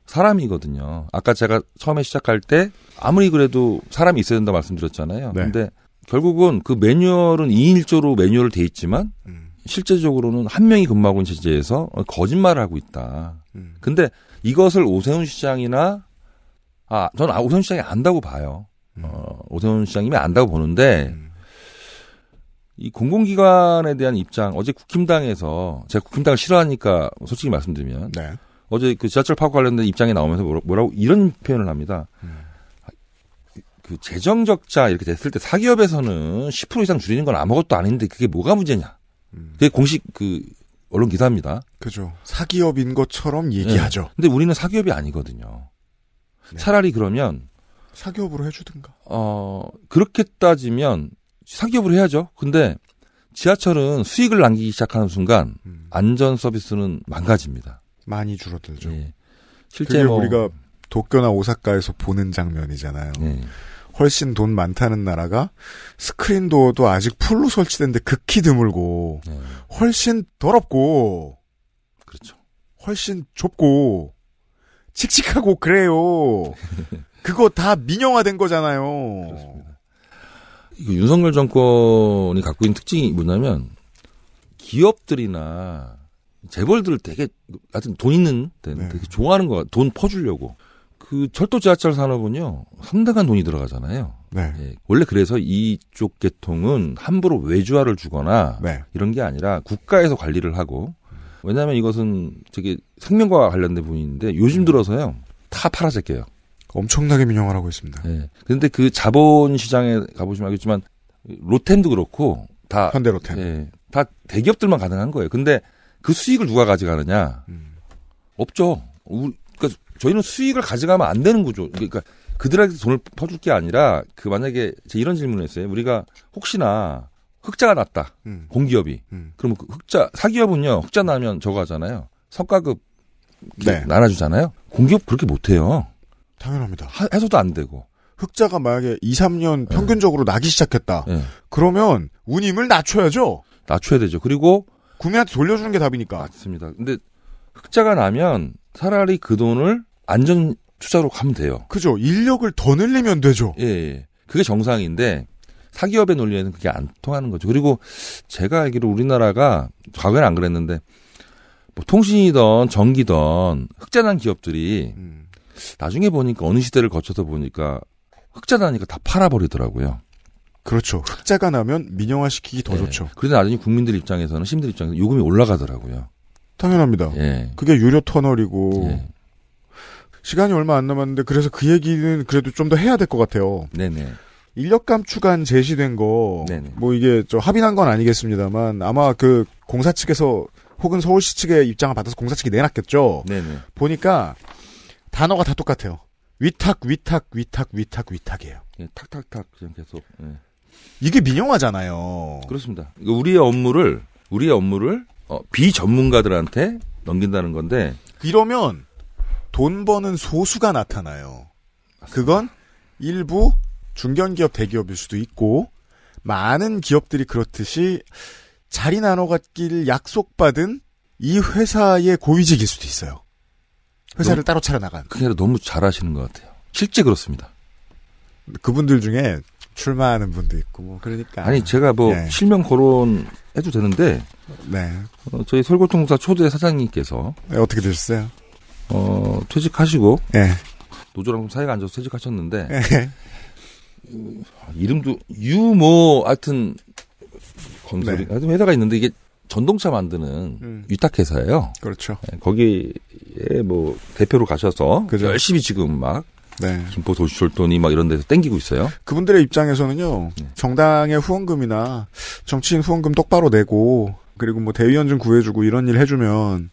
사람이거든요. 아까 제가 처음에 시작할 때 아무리 그래도 사람이 있어야 된다 말씀드렸잖아요. 네. 근데 결국은 그 매뉴얼은 2인 1조로 매뉴얼 돼 있지만 음. 실제적으로는 한 명이 근무하고 있는 체제에서 거짓말을 하고 있다. 음. 근데 이것을 오세훈 시장이나 아, 저는 아, 오세훈 시장이 안다고 봐요. 음. 어, 오세훈 시장님이 안다고 보는데 음. 이 공공기관에 대한 입장 어제 국힘당에서 제가 국힘당을 싫어하니까 솔직히 말씀드리면 네. 어제 그 지하철 파업 관련된 입장이 나오면서 뭐라고, 뭐라고 이런 표현을 합니다. 음. 그 재정 적자 이렇게 됐을 때 사기업에서는 10% 이상 줄이는 건 아무것도 아닌데 그게 뭐가 문제냐? 음. 그게 공식 그 언론 기사입니다. 그죠. 사기업인 것처럼 예. 얘기하죠. 네. 근데 우리는 사기업이 아니거든요. 네. 차라리 그러면 사기업으로 해주든가. 어 그렇게 따지면 사기업으로 해야죠. 근데 지하철은 수익을 남기기 시작하는 순간 음. 안전 서비스는 망가집니다. 많이 줄어들죠. 네. 실제 뭐 우리가 도쿄나 오사카에서 보는 장면이잖아요. 네. 훨씬 돈 많다는 나라가 스크린 도어도 아직 풀로 설치된데 극히 드물고 네. 훨씬 더럽고 그렇죠. 훨씬 좁고 칙칙하고 그래요. 그거 다 민영화된 거잖아요. 그렇습니다. 윤석열 정권이 갖고 있는 특징이 뭐냐면 기업들이나 재벌들을 되게 하여튼 돈 있는 네. 되게 좋아하는 거 돈 퍼주려고 그 철도 지하철 산업은요 상당한 돈이 들어가잖아요. 네. 예, 원래 그래서 이쪽 계통은 함부로 외주화를 주거나 네. 이런 게 아니라 국가에서 관리를 하고 왜냐하면 이것은 되게 생명과 관련된 부분인데 요즘 음. 들어서요 다 팔아제껴요. 엄청나게 민영화를 하고 있습니다. 예. 그런데 그 자본 시장에 가보시면 알겠지만 로템도 그렇고 다 현대 로템 예, 다 대기업들만 가능한 거예요. 근데 그 수익을 누가 가져가느냐? 음. 없죠. 저희는 수익을 가져가면 안 되는 구조. 그러니까 그들에게 돈을 퍼줄 게 아니라 그 만약에 이런 질문을 했어요. 우리가 혹시나 흑자가 났다. 음. 공기업이. 음. 그러면 그 흑자 사기업은요. 흑자 나면 저거 하잖아요. 성과급 네. 나눠주잖아요. 공기업 그렇게 못해요. 당연합니다. 하, 해서도 안 되고. 흑자가 만약에 2, 3년 평균적으로 네. 나기 시작했다. 네. 그러면 운임을 낮춰야죠. 낮춰야 되죠. 그리고 구매한테 돌려주는 게 답이니까. 맞습니다. 근데 흑자가 나면 차라리 그 돈을 안전 투자로 가면 돼요. 그죠. 인력을 더 늘리면 되죠. 예, 예. 그게 정상인데 사기업의 논리에는 그게 안 통하는 거죠. 그리고 제가 알기로 우리나라가 과거에는 안 그랬는데 뭐 통신이던 전기던 흑자난 기업들이 음. 나중에 보니까 어느 시대를 거쳐서 보니까 흑자나니까 다 팔아버리더라고요. 그렇죠. 흑자가 나면 민영화시키기 더 예. 좋죠. 그래서 나중에 국민들 입장에서는 시민들 입장에서 요금이 올라가더라고요. 당연합니다. 예. 그게 유료 터널이고 예. 시간이 얼마 안 남았는데 그래서 그 얘기는 그래도 좀 더 해야 될 것 같아요. 네네. 인력 감축안 제시된 거, 네네. 뭐 이게 저 합의난 건 아니겠습니다만 아마 그 공사 측에서 혹은 서울시 측의 입장을 받아서 공사 측이 내놨겠죠. 네네. 보니까 단어가 다 똑같아요. 위탁, 위탁, 위탁, 위탁, 위탁이에요. 예, 탁탁탁 그냥 계속. 예. 이게 민영화잖아요. 그렇습니다. 우리의 업무를 우리의 업무를 어, 비전문가들한테 넘긴다는 건데 이러면 돈 버는 소수가 나타나요. 그건 일부 중견기업 대기업일 수도 있고 많은 기업들이 그렇듯이 자리 나눠 갖길 약속받은 이 회사의 고위직일 수도 있어요. 회사를 너무, 따로 차려 나간. 그게 아 너무 잘하시는 것 같아요. 실제 그렇습니다. 그분들 중에 출마하는 분도 있고 뭐 그러니까. 아니 제가 뭐 네. 실명 거론 해도 되는데. 네. 어, 저희 설골통사 초대 사장님께서 네, 어떻게 되셨어요? 어, 퇴직하시고 예. 노조랑 사이가 안 좋아서 퇴직하셨는데 예. 예. 아, 이름도 유모 하여튼 건설리 네. 하여튼 회사가 있는데 이게 전동차 만드는 음. 위탁회사예요. 그렇죠. 예, 거기에 뭐 대표로 가셔서 그죠. 열심히 지금 막 네. 김포 도시철도니 막 이런 데서 땡기고 있어요. 그분들의 입장에서는요. 네. 정당의 후원금이나 정치인 후원금 똑바로 내고 그리고 뭐 대의원 좀 구해주고 이런 일 해주면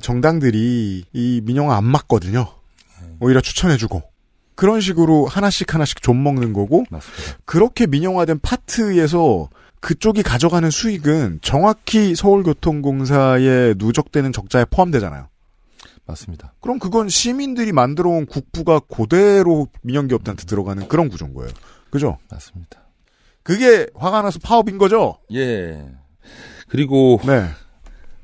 정당들이 이 민영화 안 맞거든요. 오히려 추천해주고 그런 식으로 하나씩 하나씩 좀 먹는 거고 맞습니다. 그렇게 민영화된 파트에서 그쪽이 가져가는 수익은 정확히 서울교통공사에 누적되는 적자에 포함되잖아요. 맞습니다. 그럼 그건 시민들이 만들어온 국부가 그대로 민영기업들한테 들어가는 그런 구조인 거예요. 그죠? 맞습니다. 그게 화가 나서 파업인 거죠? 예. 그리고 네.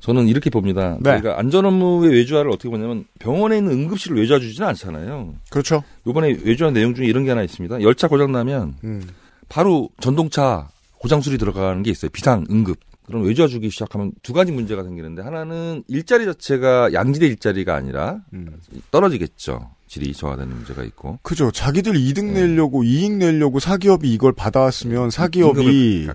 저는 이렇게 봅니다. 네. 그러니까 안전 업무의 외주화를 어떻게 보냐면 병원에 있는 응급실을 외주화 주지는 않잖아요. 그렇죠. 요번에 외주화 내용 중에 이런 게 하나 있습니다. 열차 고장 나면 음. 바로 전동차 고장수리 들어가는 게 있어요. 비상 응급. 그럼 외주화 주기 시작하면 두 가지 문제가 생기는데 하나는 일자리 자체가 양질의 일자리가 아니라 음. 떨어지겠죠. 질이 저하되는 문제가 있고. 그죠. 자기들 이득 네. 내려고 네. 이익 내려고 사기업이 이걸 받아왔으면 네. 사기업이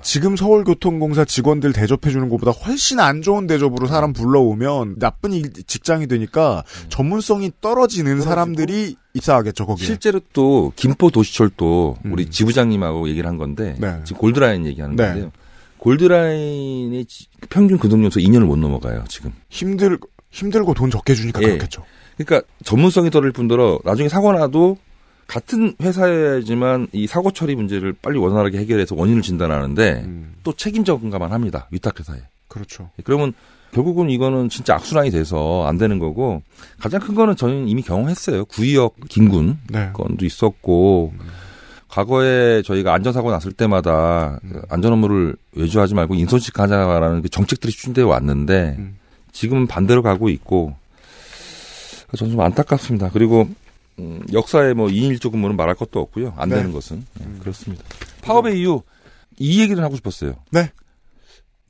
지금 서울교통공사 직원들 대접해주는 것보다 훨씬 안 좋은 대접으로 네. 사람 불러오면 나쁜 일, 직장이 되니까 음. 전문성이 떨어지는 사람들이 입사하겠죠 거기. 실제로 또 김포 도시철도 음. 우리 지부장님하고 얘기를 한 건데 네. 지금 골드라인 얘기하는 네. 건데요. 골드라인의 평균 근속연수 2년을 못 넘어가요 지금. 힘들 힘들고 돈 적게 주니까 예. 그렇겠죠. 그러니까 전문성이 떨어질 뿐더러 나중에 사고 나도 같은 회사지만 이 사고 처리 문제를 빨리 원활하게 해결해서 원인을 진단하는데 음. 또 책임자 공가만 합니다. 위탁회사에. 그렇죠. 그러면 결국은 이거는 진짜 악순환이 돼서 안 되는 거고 가장 큰 거는 저는 이미 경험했어요. 구의역 김군 네. 건도 있었고 음. 과거에 저희가 안전사고 났을 때마다 음. 안전 업무를 외주하지 말고 인선식 하자라는 그 정책들이 추진되어 왔는데 음. 지금은 반대로 가고 있고 저는 좀 안타깝습니다. 그리고 음, 역사에 뭐 2인 일조 근무는 말할 것도 없고요. 안 네. 되는 것은 네, 그렇습니다. 파업의 네. 이유 이 얘기를 하고 싶었어요. 네.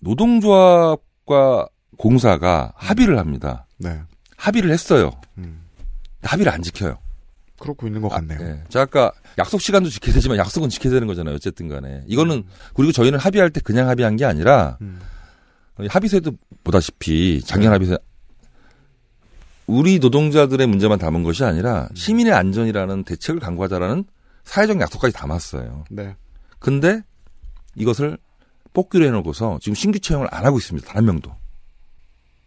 노동조합과 공사가 합의를 합니다. 네. 합의를 했어요. 음. 합의를 안 지켜요. 그렇고 있는 것 아, 같네요. 아, 네. 자, 아까 약속 시간도 지켜야 되지만 약속은 지켜야 되는 거잖아요. 어쨌든 간에. 이거는, 음. 그리고 저희는 합의할 때 그냥 합의한 게 아니라, 음. 합의서에도 보다시피 작년 네. 합의서 우리 노동자들의 문제만 담은 것이 아니라 시민의 안전이라는 대책을 강구하자라는 사회적 약속까지 담았어요. 네. 근데 이것을 뽑기로 해놓고서 지금 신규 채용을 안 하고 있습니다. 단 한 명도.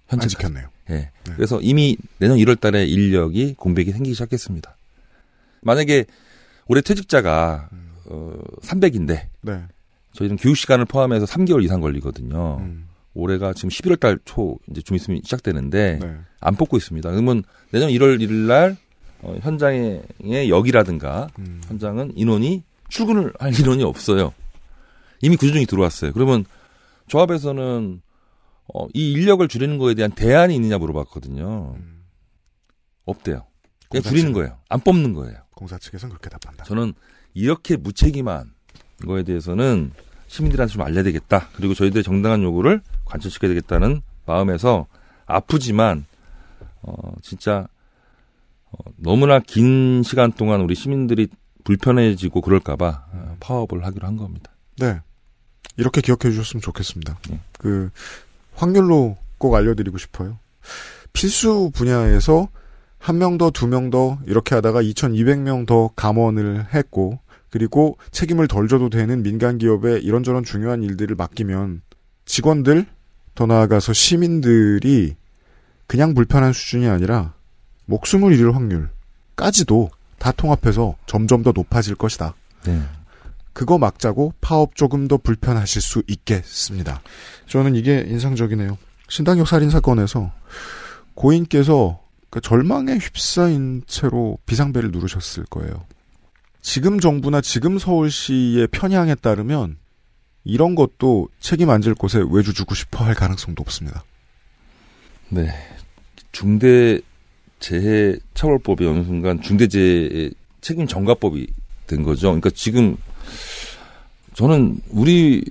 현재 지켰네요. 예. 네. 그래서 이미 내년 1월 달에 인력이 공백이 생기기 시작했습니다. 만약에 올해 퇴직자가 음. 어, 300인데 네. 저희는 교육 시간을 포함해서 3개월 이상 걸리거든요. 음. 올해가 지금 11월 달 초 이제 좀 있으면 시작되는데 네. 안 뽑고 있습니다. 그러면 내년 1월 1일 날 어, 현장의 역이라든가 음. 현장은 인원이 출근을 할 인원이 없어요. 이미 구조정이 들어왔어요. 그러면 조합에서는 어, 이 인력을 줄이는 거에 대한 대안이 있느냐 물어봤거든요. 음. 없대요. 그냥 줄이는 거예요. 안 뽑는 거예요. 공사 측에서는 그렇게 답한다. 저는 이렇게 무책임한 거에 대해서는 시민들한테 좀 알려야 되겠다. 그리고 저희들의 정당한 요구를 관철시켜야 되겠다는 마음에서 아프지만 어 진짜 어, 너무나 긴 시간 동안 우리 시민들이 불편해지고 그럴까봐 파업을 하기로 한 겁니다. 네. 이렇게 기억해 주셨으면 좋겠습니다. 네. 그 확률로 꼭 알려드리고 싶어요. 필수 분야에서 한 명 더, 두 명 더 이렇게 하다가 2,200명 더 감원을 했고 그리고 책임을 덜 져도 되는 민간 기업에 이런저런 중요한 일들을 맡기면 직원들 더 나아가서 시민들이 그냥 불편한 수준이 아니라 목숨을 잃을 확률까지도 다 통합해서 점점 더 높아질 것이다. 네. 그거 막자고 파업 조금 더 불편하실 수 있겠습니다. 저는 이게 인상적이네요. 신당역 살인 사건에서 고인께서 그 절망에 휩싸인 채로 비상벨을 누르셨을 거예요. 지금 정부나 지금 서울시의 편향에 따르면 이런 것도 책임 안 질 곳에 외주 주고 싶어 할 가능성도 없습니다. 네. 중대재해처벌법이 어느 순간 중대재해 책임 전가법이 된 거죠. 그러니까 지금 저는 우리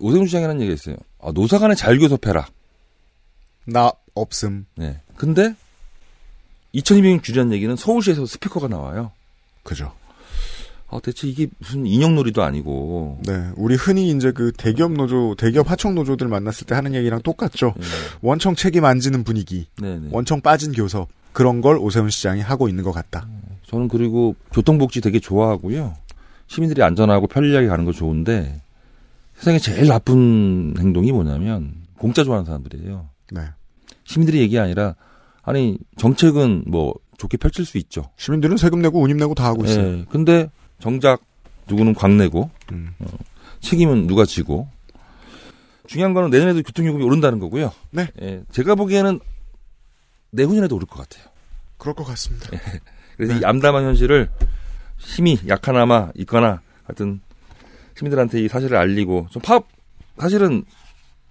오세훈 시장이라는 얘기가 있어요. 아, 노사 간에 잘율교섭해라나 없음. 네. 근데 2200명 줄이라는 얘기는 서울시에서 스피커가 나와요. 그죠. 아, 대체 이게 무슨 인형놀이도 아니고. 네. 우리 흔히 이제 그 대기업 노조, 대기업 하청 노조들 만났을 때 하는 얘기랑 똑같죠. 네. 원청 책임 안 지는 분위기. 네네. 네. 원청 빠진 교섭. 그런 걸 오세훈 시장이 하고 있는 것 같다. 저는 그리고 교통복지 되게 좋아하고요. 시민들이 안전하고 편리하게 가는 거 좋은데 세상에 제일 나쁜 행동이 뭐냐면 공짜 좋아하는 사람들이에요. 네. 시민들이 얘기 아니라 아니 정책은 뭐 좋게 펼칠 수 있죠. 시민들은 세금 내고 운임 내고 다 하고 네. 있어요. 네, 근데 정작 누구는 광내고 음. 어, 책임은 누가 지고 중요한 거는 내년에도 교통요금이 오른다는 거고요. 네. 예, 제가 보기에는 내후년에도 오를 것 같아요. 그럴 것 같습니다. 예, 그래서 네. 이 암담한 현실을 힘이 약하나마 있거나 하여튼 시민들한테 이 사실을 알리고 좀 파업 사실은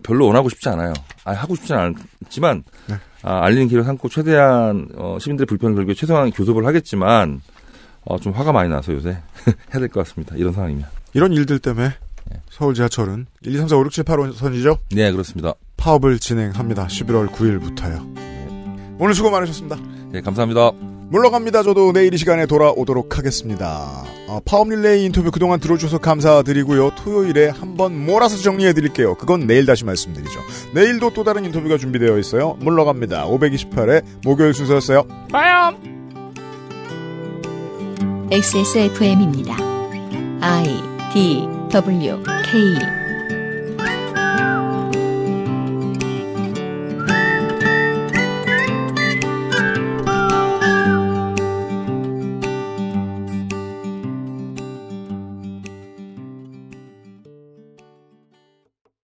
별로 원하고 싶지 않아요. 아 하고 싶지는 않지만 네. 아, 알리는 길을 삼고 최대한 어, 시민들의 불편을 돌기 걸고 최소한 교섭을 하겠지만 어, 좀 화가 많이 나서 요새 해야 될 것 같습니다. 이런 상황입니다. 이런 일들 때문에 예. 서울 지하철은 1, 2, 3, 4, 5, 6, 7, 8호선이죠? 네, 그렇습니다. 파업을 진행합니다. 11월 9일부터요. 네. 오늘 수고 많으셨습니다. 네, 감사합니다. 물러갑니다. 저도 내일 이 시간에 돌아오도록 하겠습니다. 아, 파업 릴레이 인터뷰 그동안 들어주셔서 감사드리고요. 토요일에 한번 몰아서 정리해드릴게요. 그건 내일 다시 말씀드리죠. 내일도 또 다른 인터뷰가 준비되어 있어요. 물러갑니다. 528회 목요일 순서였어요. 빠염! XSFM입니다. I D W K